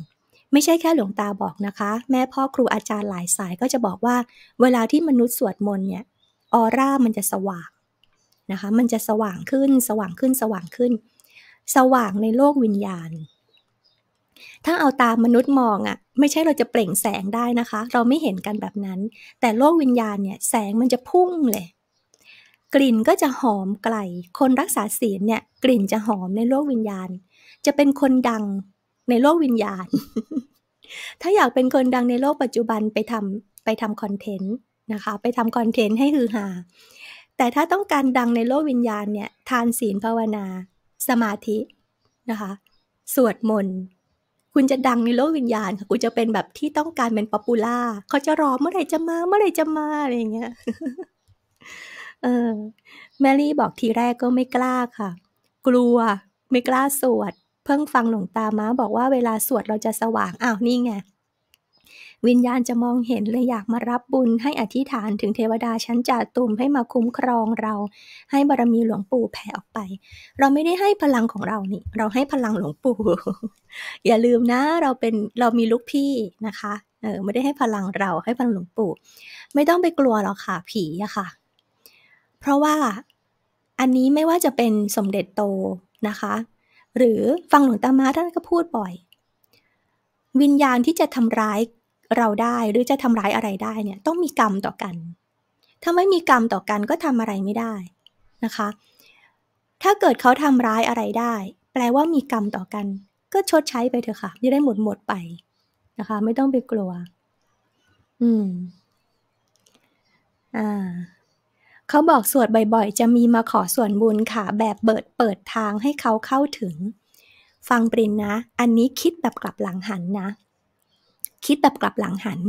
ไม่ใช่แค่หลวงตาบอกนะคะ แม่พ่อครูอาจารย์หลายสายก็จะบอกว่าเวลาที่มนุษย์สวดมนต์เนี่ยออร่ามันจะสว่างนะคะมันจะสว่างขึ้น สว่างขึ้น สว่างขึ้น สว่างในโลกวิญญาณถ้าเอาตามมนุษย์มองอะ่ะไม่ใช่เราจะเปล่งแสงได้นะคะ เราไม่เห็นกันแบบนั้น แต่โลกวิญญาณเนี่ยแสงมันจะพุ่งเลย กลิ่นก็จะหอมไกลคนรักษาศีลเนี่ยกลิ่นจะหอมในโลกวิญญาณ จะเป็นคนดังในโลกวิญญาณ ถ้าอยากเป็นคนดังในโลกปัจจุบันไปทำไปทำคอนเทนต์นะคะไปทำคอนเทนต์ให้ฮือฮาแต่ถ้าต้องการดังในโลกวิญญาณเนี่ย ทานศีลภาวนา สมาธินะคะ สวดมนต์คุณจะดังในโลกวิญญาณค่ะคุณจะเป็นแบบที่ต้องการเป็นป๊อปปูล่าเขาจะรอเมื่อไหร่จะมาเมื่อไหร่จะมา อะไรเงี้ยเออแมรี่บอกทีแรกก็ไม่กล้าค่ะ กลัวไม่กล้าสวด เพิ่งฟังหลวงตามาบอกว่าเวลาสวดเราจะสว่าง อ้าวนี่ไงวิญญาณจะมองเห็นเลยอยากมารับบุญให้อธิษฐานถึงเทวดาชั้นจ่าตุมให้มาคุ้มครองเรา ให้บารมีหลวงปู่แผ่ออกไป เราไม่ได้ให้พลังของเรานี่เราให้พลังหลวงปู่อย่าลืมนะ เราเป็นเรามีลูกพี่นะคะเออไม่ได้ให้พลังเราให้พลังหลวงปู่ ไม่ต้องไปกลัวหรอกค่ะผีอะค่ะเพราะว่าอันนี้ไม่ว่าจะเป็นสมเด็จโตนะคะ หรือฟังหลวงตามาท่านก็พูดบ่อย วิญญาณที่จะทำร้ายเราได้หรือจะทำร้ายอะไรได้ เนี่ย ต้องมีกรรมต่อกัน ถ้าไม่มีกรรมต่อกัน ก็ทำอะไรไม่ได้ นะคะ ถ้าเกิดเขาทำร้ายอะไรได้ แปลว่ามีกรรมต่อกัน ก็ชดใช้ไปเถอะค่ะจะได้หมดหมดไป นะคะ ไม่ต้องไปกลัว อืมอ่าเขาบอกสวดบ่อยๆจะมีมาขอส่วนบุญค่ะ แบบเปิดเปิดทางให้เขาเข้าถึง ฟังปรินนะ อันนี้คิดแบบกลับหลังหันนะคิดแบบกลับหลังหัน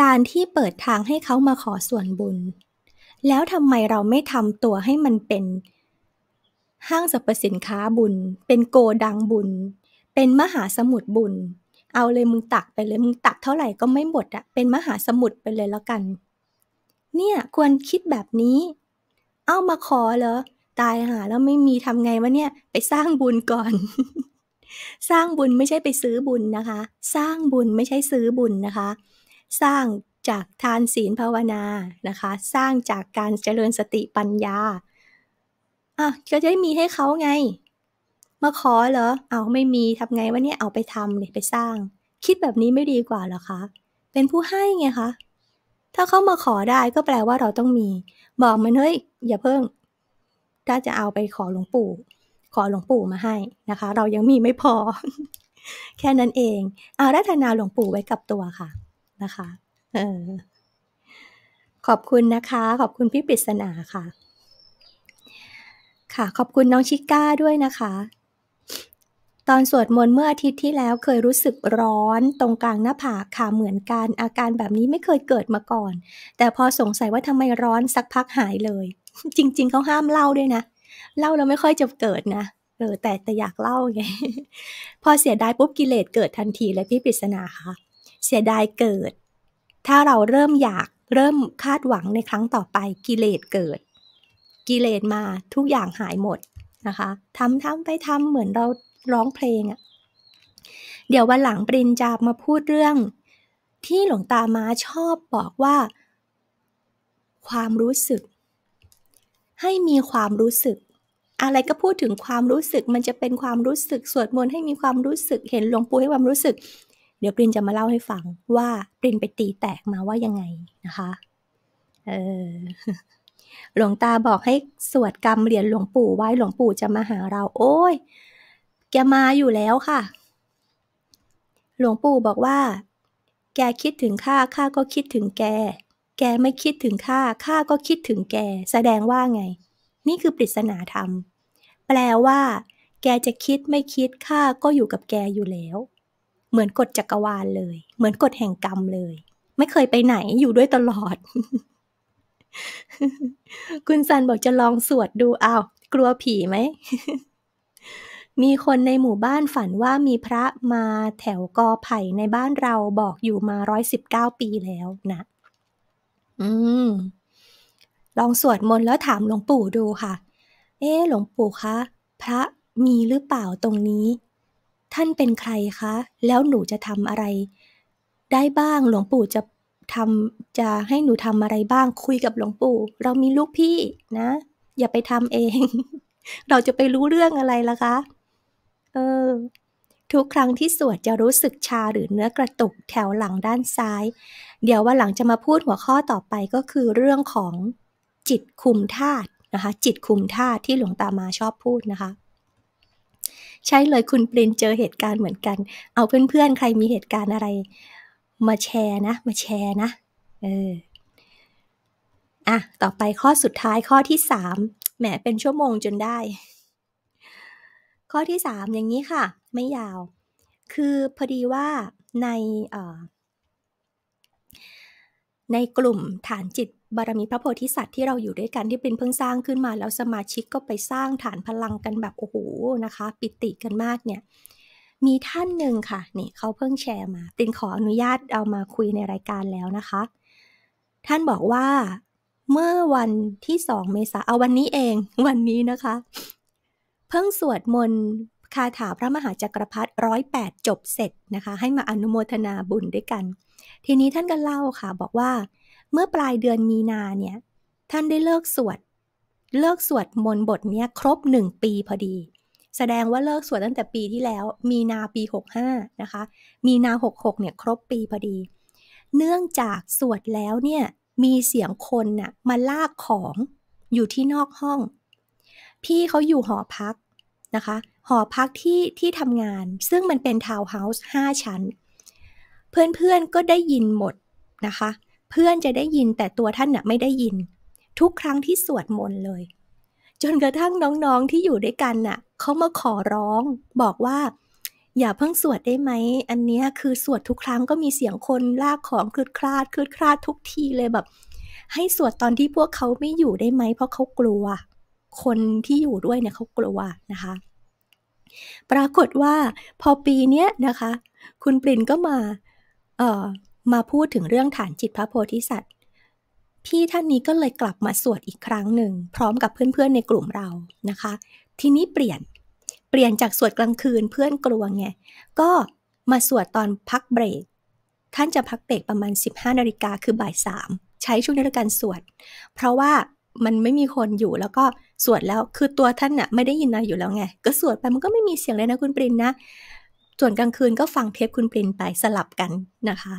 การที่เปิดทางให้เขามาขอส่วนบุญ แล้วทำไมเราไม่ทำตัวให้มันเป็น ห้างสรรพสินค้าบุญ เป็นโกดังบุญ เป็นมหาสมุทรบุญเอาเลยมึงตักไปเลยมึงตักเท่าไหร่ก็ไม่หมดอะเป็นมหาสมุทรไปเลยแล้วกัน เนี่ยควรคิดแบบนี้ เอามาขอเหรอตายหาแล้วไม่มีทำไงวะเนี่ย ไปสร้างบุญก่อนสร้างบุญไม่ใช่ไปซื้อบุญนะคะ สร้างบุญไม่ใช่ซื้อบุญนะคะ สร้างจากทานศีลภาวนานะคะ สร้างจากการเจริญสติปัญญา อ่ะก็จะได้มีให้เขาไง มาขอเหรอเอาไม่มีทำไงวะเนี่ย เอาไปทำเลยไปสร้าง คิดแบบนี้ไม่ดีกว่าหรอคะ เป็นผู้ให้ไงคะ ถ้าเขามาขอได้ก็แปลว่าเราต้องมี บอกมันเฮ้ย อย่าเพิ่งถ้าจะเอาไปขอหลวงปู่ขอหลวงปู่มาให้นะคะ เรายังมีไม่พอ แค่นั้นเองอารัธนาหลวงปู่ไว้กับตัวค่ะนะคะออขอบคุณนะคะ ขอบคุณพี่ปริศนาค่ะ ค่ะ ขอบคุณน้องชิก้าด้วยนะคะ ตอนสวดมนต์เมื่ออาทิตย์ที่แล้วเคยรู้สึกร้อนตรงกลางหน้าผากค่ะเหมือนกัน อาการแบบนี้ไม่เคยเกิดมาก่อน แต่พอสงสัยว่าทำไมร้อนสักพักหายเลย จริง ๆเขาห้ามเล่าด้วยนะเล่าแล้วไม่ค่อยจะเกิดนะเออแต่แต่อยากเล่าไง พอเสียดายปุ๊บกิเลสเกิดทันทีเลยพี่ปริศนาคะเสียดายเกิด ถ้าเราเริ่มอยากเริ่มคาดหวังในครั้งต่อไปกิเลสเกิด กิเลสมาทุกอย่างหายหมดนะคะ ทำทำไปทำเหมือนเราร้องเพลงอะเดี๋ยววันหลังปรินจามาพูดเรื่อง ที่หลวงตามาชอบบอกว่า ความรู้สึก ให้มีความรู้สึกอะไรก็พูดถึงความรู้สึก มันจะเป็นความรู้สึก สวดมนต์ให้มีความรู้สึก เห็นหลวงปู่ให้ความรู้สึก เดี๋ยวปรินจะมาเล่าให้ฟังว่า ปรินไปตีแตกมาว่ายังไงนะคะ เออหลวงตาบอกให้สวดกรรมเหรียญหลวงปู่ไว้ หลวงปู่จะมาหาเรา โอ้ยแกมาอยู่แล้วค่ะ หลวงปู่บอกว่า แกคิดถึงข้า ข้าก็คิดถึงแก แกไม่คิดถึงข้า ข้าก็คิดถึงแก แสดงว่าไงนี่คือปริศนาธรรม แปลว่า แกจะคิดไม่คิดข้าก็อยู่กับแกอยู่แล้ว เหมือนกฎจักรวาลเลย เหมือนกฎแห่งกรรมเลย ไม่เคยไปไหน อยู่ด้วยตลอด คุณซันบอกจะลองสวดดูอาว กลัวผีไหม มีคนในหมู่บ้านฝันว่ามีพระมาแถวกอไผ่ในบ้านเราบอกอยู่มาร้อยสิบเก้าปีแล้วนะ อืมลองสวดมนต์แล้วถามหลวงปู่ดูค่ะ เอ๊หลวงปู่คะ พระมีหรือเปล่าตรงนี้ ท่านเป็นใครคะ แล้วหนูจะทำอะไร ได้บ้าง หลวงปู่จะทำจะให้หนูทำอะไรบ้าง คุยกับหลวงปู่ เรามีลูกพี่นะ อย่าไปทำเอง เราจะไปรู้เรื่องอะไรล่ะคะ เออ ทุกครั้งที่สวดจะรู้สึกชาหรือเนื้อกระตุก แถวหลังด้านซ้าย เดี๋ยวว่าหลังจะมาพูดหัวข้อต่อไปก็คือเรื่องของจิตคุมธาตุนะคะจิตคุมธาตุที่หลวงตามาชอบพูดนะคะ ใช่เลยคุณปรินเจอเหตุการณ์เหมือนกัน เอาเพื่อนๆ ใครมีเหตุการณ์อะไร มาแชร์นะมาแชร์นะเอออ่ะต่อไปข้อสุดท้ายข้อที่สามแหมเป็นชั่วโมงจนได้ ข้อที่สามอย่างนี้ค่ะ ไม่ยาว คือพอดีว่า ในในกลุ่มฐานจิตบารมีพระโพธิสัตว์ที่เราอยู่ด้วยกันที่เป็นเพิ่งสร้างขึ้นมาแล้วสมาชิกก็ไปสร้างฐานพลังกันแบบโอ้โหนะคะ ปิติกันมากเนี่ย มีท่านหนึ่งค่ะนี่เขาเพิ่งแชร์มา ตินขออนุญาตเอามาคุยในรายการแล้วนะคะ ท่านบอกว่าเมื่อวันที่สองเมษาเอาวันนี้เอง วันนี้นะคะ เพิ่งสวดมนต์คาถาพระมหาจักรพรรดิร้อยแปดจบเสร็จนะคะ ให้มาอนุโมทนาบุญด้วยกัน ทีนี้ท่านก็นเล่าค่ะ บอกว่าเมื่อปลายเดือนมีนาเนี่ย ท่านได้เลิกสวด เลิกสวดมนต์บทเนี้ยครบหนึ่งปีพอดี แสดงว่าเลิกสวดตั้งแต่ปีที่แล้ว มีนาปี65นะคะ มีนา 66เนี่ย ครบปีพอดี เนื่องจากสวดแล้วเนี่ย มีเสียงคนน่ะ มาลากของอยู่ที่นอกห้อง พี่เขาอยู่หอพักนะคะ หอพักที่ที่ทำงาน ซึ่งมันเป็นทาวน์เฮาส์5ชั้น เพื่อนๆก็ได้ยินหมดนะคะเพื่อนจะได้ยินแต่ตัวท่านน่ะไม่ได้ยิน ทุกครั้งที่สวดมนต์เลย จนกระทั่งน้องๆที่อยู่ด้วยกันน่ะเขามาขอร้อง บอกว่า อย่าเพิ่งสวดได้ไหมอันนี้คือสวดทุกครั้งก็มีเสียงคนลากของคลืดคลาดคลืดคลาด ทุกทีเลยแบบ ให้สวดตอนที่พวกเขาไม่อยู่ได้ไหมเพราะเขากลัว คนที่อยู่ด้วยเนี่ยเขากลัวนะคะ ปรากฏว่าพอปีเนี้ยนะคะ คุณปรินก็มา เอ่อมาพูดถึงเรื่องฐานจิตพระโพธิสัตว์ พี่ท่านนี้ก็เลยกลับมาสวดอีกครั้งหนึ่ง พร้อมกับเพื่อนๆในกลุ่มเรานะคะ ทีนี้เปลี่ยน เปลี่ยนจากสวดกลางคืนเพื่อนกลัวไง ก็มาสวดตอนพักเบรก ท่านจะพักเบรกประมาณ 15 นาฬิกา คือบ่ายสามใช้ช่วงนี้ในการสวด เพราะว่ามันไม่มีคนอยู่แล้วก็ สวดแล้วคือตัวท่านน่ะไม่ได้ยินอะไรอยู่แล้วไง ก็สวดไปมันก็ไม่มีเสียงเลยนะคุณปรินนะส่วนกลางคืนก็ฟังเทปคุณปรินไปสลับกันนะคะ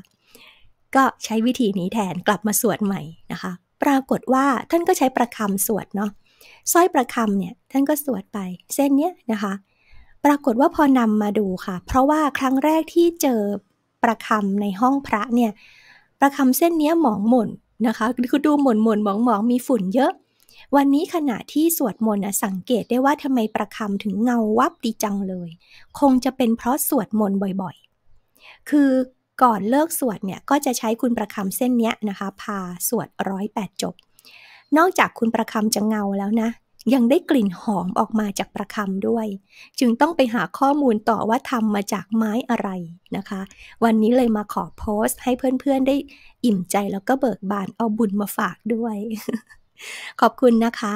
ก็ใช้วิธีนี้แทนกลับมาสวดใหม่นะคะ ปรากฏว่าท่านก็ใช้ประคำสวดเนาะสร้อยประคำเนี่ยท่านก็สวดไปเส้นเนี้ยนะคะ ปรากฏว่าพอนำมาดูค่ะ เพราะว่าครั้งแรกที่เจอประคำในห้องพระเนี่ยประคำเส้นเนี้ยหมองหม่นนะคะ คือดูหม่นหม่นหมองหมองมีฝุ่นเยอะ วันนี้ขณะที่สวดมนต์สังเกตได้ว่าทำไมประคำถึงเงาวับดีจังเลย คงจะเป็นเพราะสวดมนต์บ่อยๆ คือก่อนเลิกสวดเนี่ยก็จะใช้คุณประคำเส้นนี้นะคะพาสวดร้อยแปดจบ นอกจากคุณประคำจะเงาแล้วนะ ยังได้กลิ่นหอมออกมาจากประคำด้วย จึงต้องไปหาข้อมูลต่อว่าทำมาจากไม้อะไรนะคะ วันนี้เลยมาขอโพสต์ให้เพื่อน ๆ ได้อิ่มใจแล้วก็เบิกบานเอาบุญมาฝากด้วย ขอบคุณนะคะ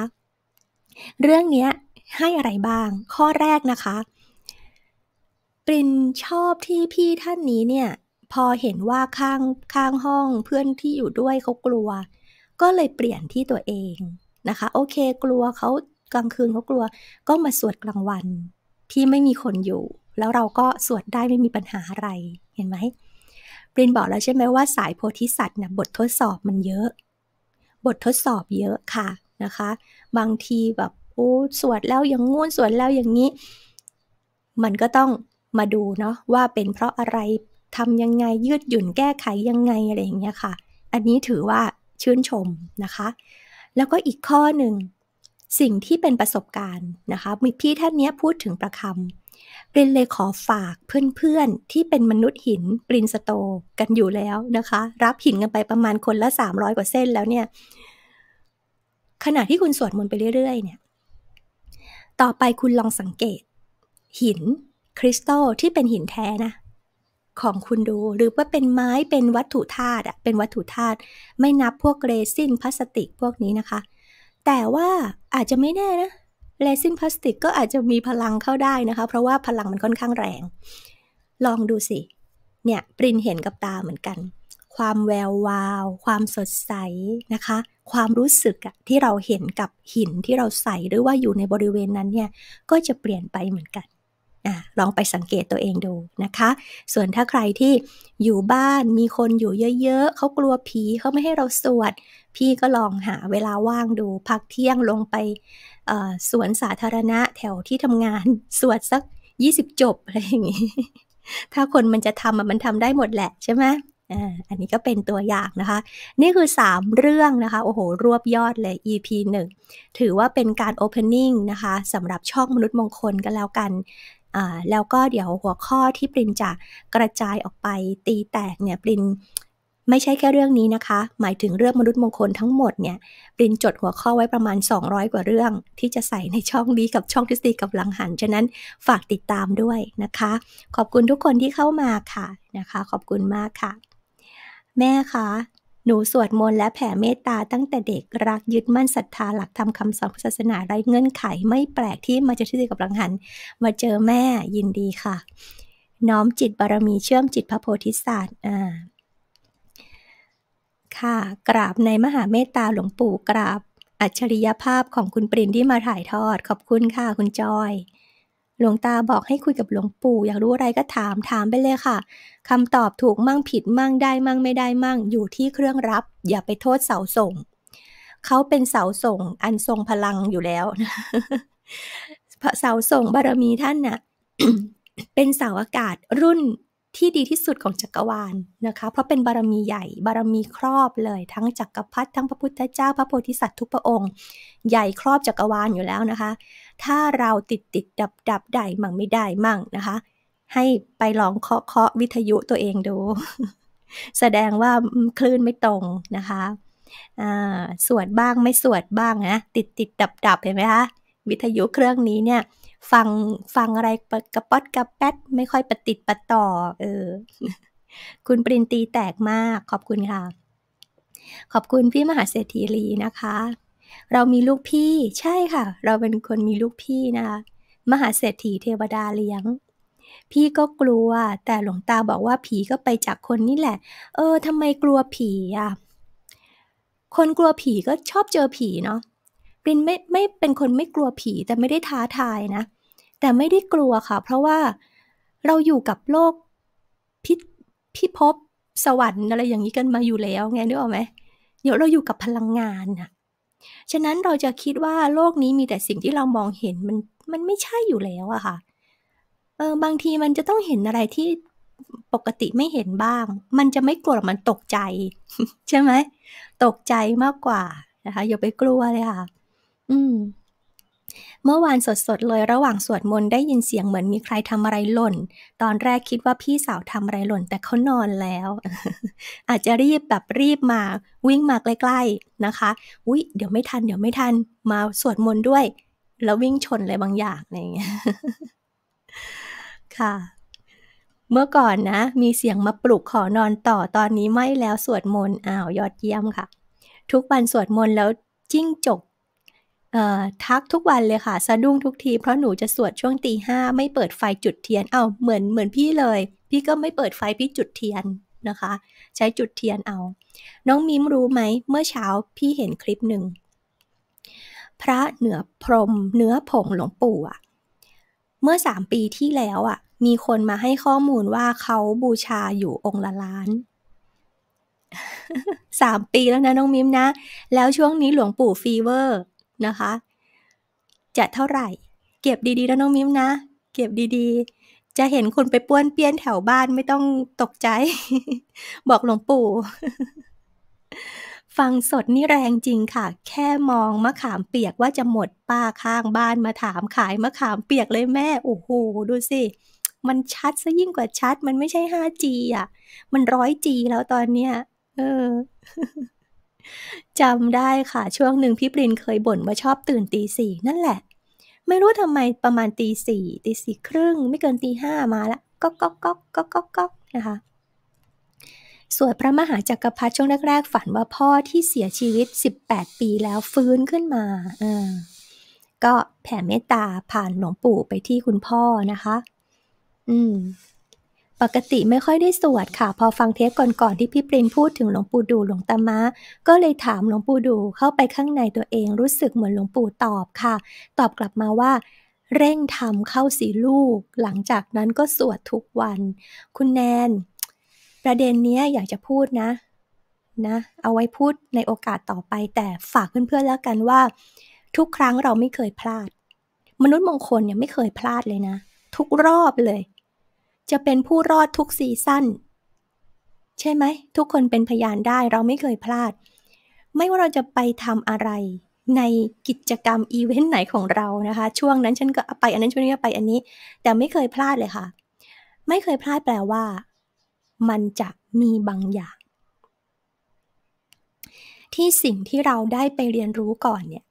เรื่องนี้ให้อะไรบ้าง ข้อแรกนะคะ ปรินชอบที่พี่ท่านนี้เนี่ยพอเห็นว่าข้าง ข้างห้องเพื่อนที่อยู่ด้วยเขากลัว ก็เลยเปลี่ยนที่ตัวเองนะคะ โอเค กลัวเขากลางคืนเขากลัว ก็มาสวดกลางวัน ที่ไม่มีคนอยู่ แล้วเราก็สวดได้ไม่มีปัญหาอะไร เห็นไหม ปรินบอกแล้วใช่ไหมว่าสายโพธิสัตว์นะบททดสอบมันเยอะ บททดสอบเยอะค่ะนะคะ บางทีแบบโอ้สวดแล้วอย่างงู้นสวดแล้วอย่างนี้ มันก็ต้องมาดูเนาะว่าเป็นเพราะอะไรทำยังไงยืดหยุ่นแก้ไขยังไงอะไรอย่างเงี้ยค่ะ อันนี้ถือว่าชื่นชมนะคะ แล้วก็อีกข้อหนึ่ง สิ่งที่เป็นประสบการณ์นะคะมีพี่ท่านนี้พูดถึงประคำปรินเลยขอฝากเพื่อนๆ ที่เป็นมนุษย์หิน ปรินสโตกันอยู่แล้วนะคะ รับหินกันไปประมาณคนละ 300 กว่าเส้นแล้วเนี่ย ขณะที่คุณสวดมนต์ไปเรื่อยๆเนี่ย ต่อไปคุณลองสังเกต หินคริสตัลที่เป็นหินแท้นะของคุณดูหรือว่าเป็นไม้เป็นวัตถุธาตุอะเป็นวัตถุธาตุไม่นับพวกเรซินพลาสติกพวกนี้นะคะ แต่ว่าอาจจะไม่แน่นะเรซินพลาสติกก็อาจจะมีพลังเข้าได้นะคะ เพราะว่าพลังมันค่อนข้างแรง ลองดูสิ เนี่ยปรินเห็นกับตาเหมือนกัน ความแวววาว ความสดใสนะคะ ความรู้สึกอะที่เราเห็นกับหินที่เราใส่หรือว่าอยู่ในบริเวณนั้นเนี่ยก็จะเปลี่ยนไปเหมือนกันะลองไปสังเกตตัวเองดูนะคะ ส่วนถ้าใครที่อยู่บ้านมีคนอยู่เยอะๆเขากลัวผีเขาไม่ให้เราสวด พี่ก็ลองหาเวลาว่างดู พักเที่ยงลงไป สวนสาธารณะแถวที่ทำงานสวดสัก 20 จบ อะไรอย่างนี้ ถ้าคนมันจะทำมันทำได้หมดแหละใช่ไหมอันนี้ก็เป็นตัวอย่างนะคะ นี่คือ 3 เรื่องนะคะ โอ้โห รวบยอดเลย EP 1 ถือว่าเป็นการ Opening นะคะสำหรับช่องมนุษย์มงคลกันแล้วกันแล้วก็เดี๋ยวหัวข้อที่ปรินจะกระจายออกไปตีแตกเนี่ยปรินไม่ใช่แค่เรื่องนี้นะคะ หมายถึงเรื่องมนุษย์มงคลทั้งหมดเนี่ยปรินจดหัวข้อไว้ประมาณ 200 กว่าเรื่อง ที่จะใส่ในช่องนี้กับช่องทฤษฎีกับหลังหันฉะนั้นฝากติดตามด้วยนะคะ ขอบคุณทุกคนที่เข้ามาค่ะนะคะ ขอบคุณมากค่ะ แม่คะหนูสวดมนต์และแผ่เมตตาตั้งแต่เด็กรักยึดมั่นศรัทธาหลักธรรมคำสอนศาสนาไร้เงื่อนไขไม่แปลกที่มาเจอที่ดีกับหลังหัน มาเจอแม่ยินดีค่ะ น้อมจิตบารมีเชื่อมจิตพระโพธิสัตว์อ่าค่ะ กราบในมหาเมตตาหลวงปู่กราบ อัจฉริยภาพของคุณปรินที่มาถ่ายทอด ขอบคุณค่ะ คุณจอยหลวงตาบอกให้คุยกับหลวงปู่อยากรู้อะไรก็ถาม ถามไปเลยค่ะคำตอบถูกมั่งผิดมั่งได้มั่งไม่ได้มั่งอยู่ที่เครื่องรับ อย่าไปโทษเสาส่ง เขาเป็นเสาส่ง อันทรงพลังอยู่แล้วเสาส่งบารมีท่านนะ่ะเป็นเสาอากาศรุ่นที่ดีที่สุดของจักรวาลนะคะ เพราะเป็นบารมีใหญ่บารมีครอบเลย ทั้งจักรพรรดิทั้งพระพุทธเจ้าพระโพธิสัตว์ทุกพระองค์ ใหญ่ครอบจักรวาลอยู่แล้วนะคะ ถ้าเราติดติดดับดับได้มั่งไม่ได้มั่งนะคะ ให้ไปลองเคาะเคาะวิทยุตัวเองดู แสดงว่าคลื่นไม่ตรงนะคะสวดบ้างไม่สวดบ้างนะติดติดดับดับเห็นไหมคะวิทยุเครื่องนี้เนี่ยฟังฟังอะไรกระป๊อดกระแป๊ดไม่ค่อยปฏิติดปะต่อ เออ คุณปรินตีแตกมาก ขอบคุณค่ะ ขอบคุณพี่มหาเศรษฐีลีนะคะ เรามีลูกพี่ ใช่ค่ะ เราเป็นคนมีลูกพี่นะคะมหาเศรษฐีเทวดาเลี้ยง พี่ก็กลัวแต่หลวงตาบอกว่าผีก็ไปจากคนนี่แหละ เออทำไมกลัวผีอ่ะ คนกลัวผีก็ชอบเจอผีเนาะปรินไม่ไม่เป็นคนไม่กลัวผี แต่ไม่ได้ท้าทายนะแต่ไม่ได้กลัวค่ะ เพราะว่าเราอยู่กับโลก พิพิภพสวรรค์ อะไรอย่างนี้กันมาอยู่แล้วไงนึกออกไหมเดี๋ยวเราอยู่กับพลังงานนะฉะนั้นเราจะคิดว่าโลกนี้มีแต่สิ่งที่เรามองเห็นมันมันไม่ใช่อยู่แล้วอะค่ะเออบางทีมันจะต้องเห็นอะไรที่ปกติไม่เห็นบ้าง มันจะไม่กลัวมันตกใจใช่ไหมตกใจมากกว่านะคะอย่าไปกลัวเลยค่ะอืมเมื่อวานสดๆเลยระหว่างสวดมนต์ได้ยินเสียงเหมือนมีใครทำอะไรหล่น ตอนแรกคิดว่าพี่สาวทำอะไรหล่นแต่เขานอนแล้ว อาจจะรีบแบบรีบมา วิ่งมาใกล้ๆนะคะ อุ๊ย เดี๋ยวไม่ทันเดี๋ยวไม่ทันมาสวดมนต์ด้วย แล้ววิ่งชนอะไรบางอย่างอะไรอย่างเงี้ย ค่ะ เมื่อก่อนนะมีเสียงมาปลุกขอนอนต่อตอนนี้ไม่แล้วสวดมนต์อ้าวยอดเยี่ยมค่ะ ทุกวันสวดมนต์แล้วจิ้งจกทักทุกวันเลยค่ะสะดุ้งทุกทีเพราะหนูจะสวดช่วงตีห้าไม่เปิดไฟจุดเทียน เอา้าเหมือนเหมือนพี่เลย พี่ก็ไม่เปิดไฟพี่จุดเทียนนะคะ ใช้จุดเทียนเอา น้องมิมรู้ไหม เมื่อเช้าพี่เห็นคลิปหนึ่งพระเหนือพรมเนื้อผงหลวงปู่อะเมื่อสามปีที่แล้วอะมีคนมาให้ข้อมูลว่าเขาบูชาอยู่องค์ละล้านสามปีแล้วนะน้องมิมนะ แล้วช่วงนี้หลวงปู่ฟีเวอร์นะคะ จะเท่าไหร่ เก็บดีๆแล้วน้องมิ้มนะ เก็บดี ๆ จะเห็นคนไปป้วนเปี้ยนแถวบ้านไม่ต้องตกใจ บอกหลวงปู่ฟังสดนี่แรงจริงค่ะ แค่มองมะขามเปียกว่าจะหมดป้าข้างบ้านมาถามขายมะขามเปียกเลยแม่ โอ้โห ดูสิ มันชัดซะยิ่งกว่าชัด มันไม่ใช่ 5G อ่ะ มัน 100G แล้วตอนเนี้ยเออจำได้ค่ะช่วงหนึ่งพี่ปรินเคยบ่นว่าชอบตื่นตีสี่นั่นแหละ ไม่รู้ทำไมประมาณตีสี่ตีสี่ครึ่ง ไม่เกินตีห้ามาละก็กกก็ก็กกก็นะคะสวนพระมหาจากักรพรรดิช่วงแรกๆฝันว่าพ่อที่เสียชีวิต 18 ปีแล้วฟื้นขึ้นมาอ่าก็แผ่เมตตาผ่านหลวงปู่ไปที่คุณพ่อนะคะ อืมปกติไม่ค่อยได้สวดค่ะ พอฟังเทปก่อนๆที่พี่ปรินพูดถึงหลวงปู่ดูหลวงตามะก็เลยถามหลวงปู่ดูเข้าไปข้างในตัวเอง รู้สึกเหมือนหลวงปู่ตอบค่ะ ตอบกลับมาว่า เร่งทำเข้าสีลูก หลังจากนั้นก็สวดทุกวัน คุณแนนประเด็นนี้อยากจะพูดนะ นะ เอาไว้พูดในโอกาสต่อไป แต่ฝากเพื่อนๆแล้วกันว่า ทุกครั้งเราไม่เคยพลาด มนุษย์มงคลเนี่ยไม่เคยพลาดเลยนะ ทุกรอบเลยจะเป็นผู้รอดทุกซีซั่นใช่ไหม ทุกคนเป็นพยานได้ เราไม่เคยพลาด ไม่ว่าเราจะไปทำอะไรในกิจกรรมอีเวนต์ไหนของเรา นะคะช่วงนั้นฉันก็ไปอันนั้นช่วงนี้ก็ไปอันนี้ แต่ไม่เคยพลาดเลยค่ะ ไม่เคยพลาดแปลว่า มันจะมีบางอย่าง ที่สิ่งที่เราได้ไปเรียนรู้ก่อนเนี่ย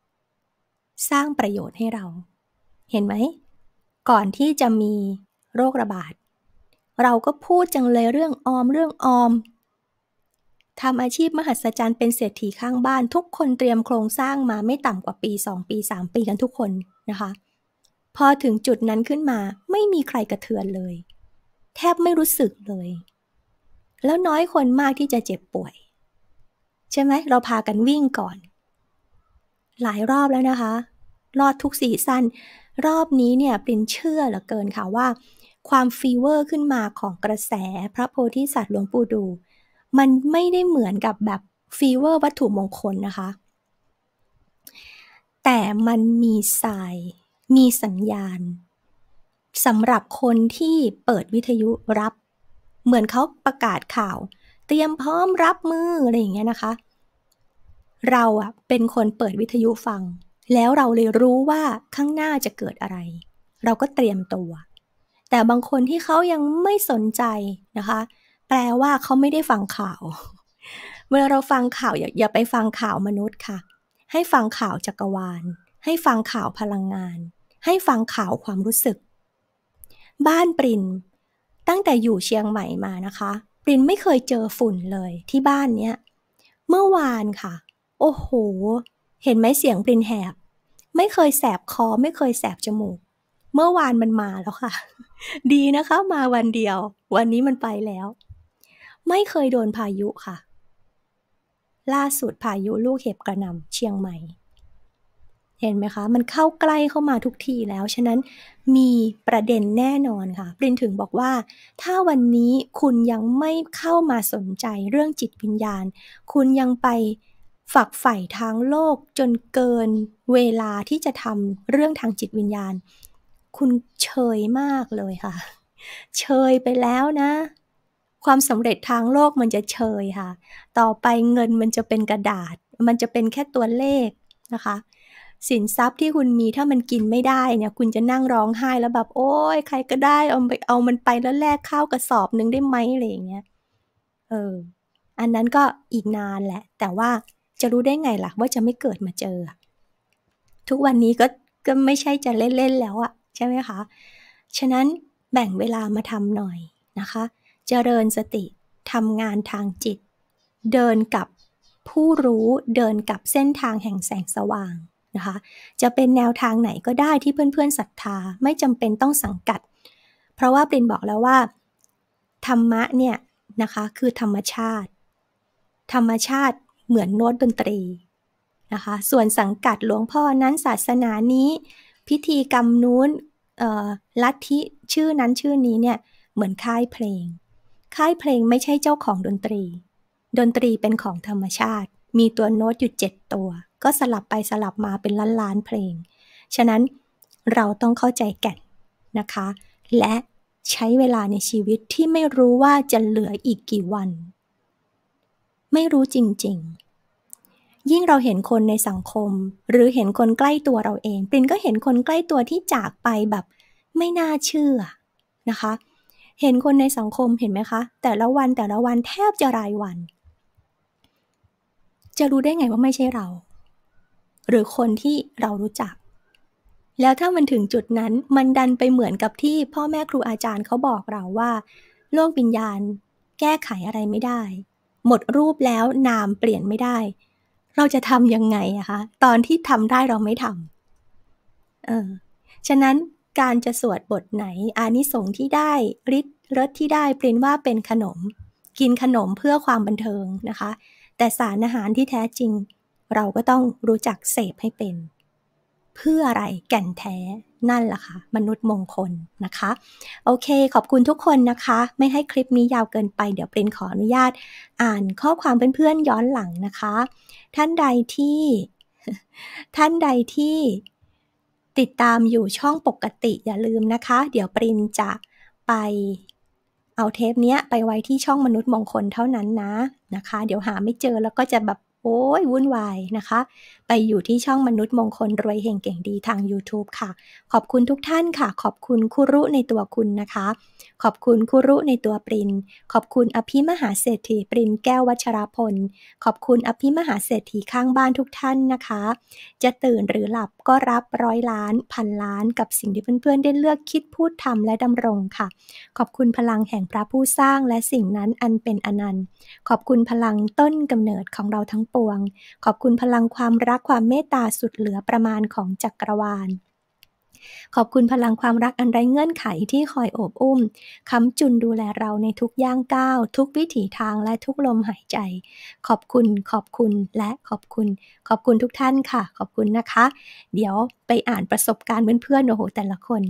สร้างประโยชน์ให้เรา เห็นไหมก่อนที่จะมีโรคระบาดเราก็พูดจังเลยเรื่องออมเรื่องออม ทำอาชีพมหัศจรรย์เป็นเศรษฐีข้างบ้านทุกคนเตรียมโครงสร้างมาไม่ต่ำกว่าปี 2 ปี 3 ปีกันทุกคนนะคะ พอถึงจุดนั้นขึ้นมาไม่มีใครกระเทือนเลย แทบไม่รู้สึกเลย แล้วน้อยคนมากที่จะเจ็บป่วย ใช่ไหม เราพากันวิ่งก่อน หลายรอบแล้วนะคะ รอดทุกซีซั้น รอบนี้เนี่ยปรินเชื่อเหลือเกินค่ะว่าความฟีเวอร์ขึ้นมาของกระแสพระโพธิสัตว์หลวงปู่ดู มันไม่ได้เหมือนกับแบบฟีเวอร์วัตถุมงคลนะคะ แต่มันมีสายมีสัญญาณสำหรับคนที่เปิดวิทยุรับ เหมือนเขาประกาศข่าว เตรียมพร้อมรับมืออะไรอย่างเงี้ยนะคะ เราอะเป็นคนเปิดวิทยุฟัง แล้วเราเลยรู้ว่าข้างหน้าจะเกิดอะไร เราก็เตรียมตัวแต่บางคนที่เขายังไม่สนใจนะคะ แปลว่าเขาไม่ได้ฟังข่าวเวลาเราฟังข่าวอย่าอย่าไปฟังข่าวมนุษย์ค่ะ ให้ฟังข่าวจักรวาลให้ฟังข่าวพลังงาน ให้ฟังข่าวความรู้สึก บ้านปรินตั้งแต่อยู่เชียงใหม่มานะคะ ปรินไม่เคยเจอฝุ่นเลย ที่บ้านเนี้ย เมื่อวานค่ะ โอ้โหเห็นไหมเสียงปรินแหบ ไม่เคยแสบคอ ไม่เคยแสบจมูกเมื่อวานมันมาแล้วค่ะ ดีนะคะมาวันเดียว วันนี้มันไปแล้ว ไม่เคยโดนพายุค่ะ ล่าสุดพายุลูกเห็บกระนำเชียงใหม่ เห็นไหมคะ มันเข้าใกล้เข้ามาทุกทีแล้ว ฉะนั้นมีประเด็นแน่นอนค่ะ ปรินถึงบอกว่า ถ้าวันนี้คุณยังไม่เข้ามาสนใจเรื่องจิตวิญญาณ คุณยังไปฝักใฝ่ทางโลกจนเกิน เวลาที่จะทำเรื่องทางจิตวิญญาณคุณเชยมากเลยค่ะเชยไปแล้วนะ ความสำเร็จทางโลกมันจะเชยค่ะ ต่อไปเงินมันจะเป็นกระดาษ มันจะเป็นแค่ตัวเลขนะคะ สินทรัพย์ที่คุณมีถ้ามันกินไม่ได้เนี่ย คุณจะนั่งร้องไห้แล้วแบบโอ้ยใครก็ได้ เอาไปเอามันไปแล้วแลกข้าวกระสอบหนึ่งได้ไหมอะไรอย่างเงี้ย เออ อันนั้นก็อีกนานแหละ แต่ว่าจะรู้ได้ไงล่ะว่าจะไม่เกิดมาเจอ ทุกวันนี้ก็ก็ไม่ใช่จะเล่นๆแล้วอะช่ไหมคะ ฉะนั้นแบ่งเวลามาทำหน่อยนะคะจเจริญสติทำงานทางจิต เดินกับผู้รู้ เดินกับเส้นทางแห่งแสงสว่างนะคะ จะเป็นแนวทางไหนก็ได้ที่เพื่อนๆศรัทธา ไม่จำเป็นต้องสังกัด เพราะว่าปรินบอกแล้วว่า ธรรมะเนี่ยนะคะคือธรรมชาติ ธรรมชาติเหมือนโน้ตดนตรีนะคะ ส่วนสังกัดหลวงพ่อนั้นศาสนานี้ พิธีกรรมนู้นลัทธิชื่อนั้นชื่อนี้เนี่ยเหมือนค่ายเพลงค่ายเพลงไม่ใช่เจ้าของดนตรี ดนตรีเป็นของธรรมชาติมีตัวโน้ตอยู่เจ็ดตัว ก็สลับไปสลับมาเป็นล้านล้านเพลง ฉะนั้นเราต้องเข้าใจแก่นนะคะ และใช้เวลาในชีวิตที่ไม่รู้ว่าจะเหลืออีกกี่วัน ไม่รู้จริงยิ่งเราเห็นคนในสังคมหรือเห็นคนใกล้ตัวเราเองปรินก็เห็นคนใกล้ตัวที่จากไปแบบไม่น่าเชื่อนะคะ เห็นคนในสังคมเห็นไหมคะ แต่ละวันแต่ละวันแทบจะรายวัน จะรู้ได้ไงว่าไม่ใช่เรา หรือคนที่เรารู้จัก แล้วถ้ามันถึงจุดนั้น มันดันไปเหมือนกับที่พ่อแม่ครูอาจารย์เขาบอกเราว่า โลกวิญญาณแก้ไขอะไรไม่ได้ หมดรูปแล้วนามเปลี่ยนไม่ได้เราจะทำยังไงอะคะ ตอนที่ทำได้เราไม่ทำเออ ฉะนั้นการจะสวดบทไหน อานิสงส์ที่ได้ฤทธิ์รสที่ได้เปลี่ยนว่าเป็นขนม กินขนมเพื่อความบันเทิงนะคะ แต่สารอาหารที่แท้จริง เราก็ต้องรู้จักเสพให้เป็นเพื่ออะไรแก่นแท้ นั่นแหละค่ะมนุษย์มงคลนะคะ โอเคขอบคุณทุกคนนะคะ ไม่ให้คลิปนี้ยาวเกินไปเดี๋ยวปรินขออนุญาตอ่านข้อความเพื่อนๆย้อนหลังนะคะ ท่านใดที่ท่านใดที่ติดตามอยู่ช่องปกติอย่าลืมนะคะ เดี๋ยวปรินจะไปเอาเทปนี้ไปไว้ที่ช่องมนุษย์มงคลเท่านั้นนะนะคะ เดี๋ยวหาไม่เจอแล้วก็จะแบบโอ้ยวุ่นวายนะคะไปอยู่ที่ช่องมนุษย์มงคล รวยเฮงเก่งดีทาง YouTube ค่ะ ขอบคุณทุกท่านค่ะ ขอบคุณคุรุในตัวคุณนะคะ ขอบคุณคุรุในตัวปรินขอบคุณอภิมหาเศรษฐีปรินแก้ววัชรพลขอบคุณอภิมหาเศรษฐีข้างบ้านทุกท่านนะคะ จะตื่นหรือหลับก็รับร้อยล้าน พันล้านกับสิ่งที่เพื่อนๆได้เลือกคิดพูดทำและดำรงค่ะ ขอบคุณพลังแห่งพระผู้สร้าง และสิ่งนั้นอันเป็นอนันต์ ขอบคุณพลังต้นกำเนิดของเราทั้งปวง ขอบคุณพลังความรักความเมตตาสุดเหลือประมาณของจักรวาล ขอบคุณพลังความรักอันไร้เงื่อนไขที่คอยโอบอุ้มค้ำจุนดูแลเราในทุกย่างก้าว ทุกวิถีทางและทุกลมหายใจ ขอบคุณ ขอบคุณและขอบคุณ ขอบคุณทุกท่านค่ะ ขอบคุณนะคะ เดี๋ยวไปอ่านประสบการณ์เพื่อนๆโอ้โหแต่ละคน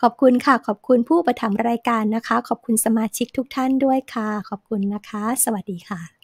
ขอบคุณค่ะ ขอบคุณผู้ประับรายการนะคะ ขอบคุณสมาชิกทุกท่านด้วยค่ะ ขอบคุณนะคะ สวัสดีค่ะ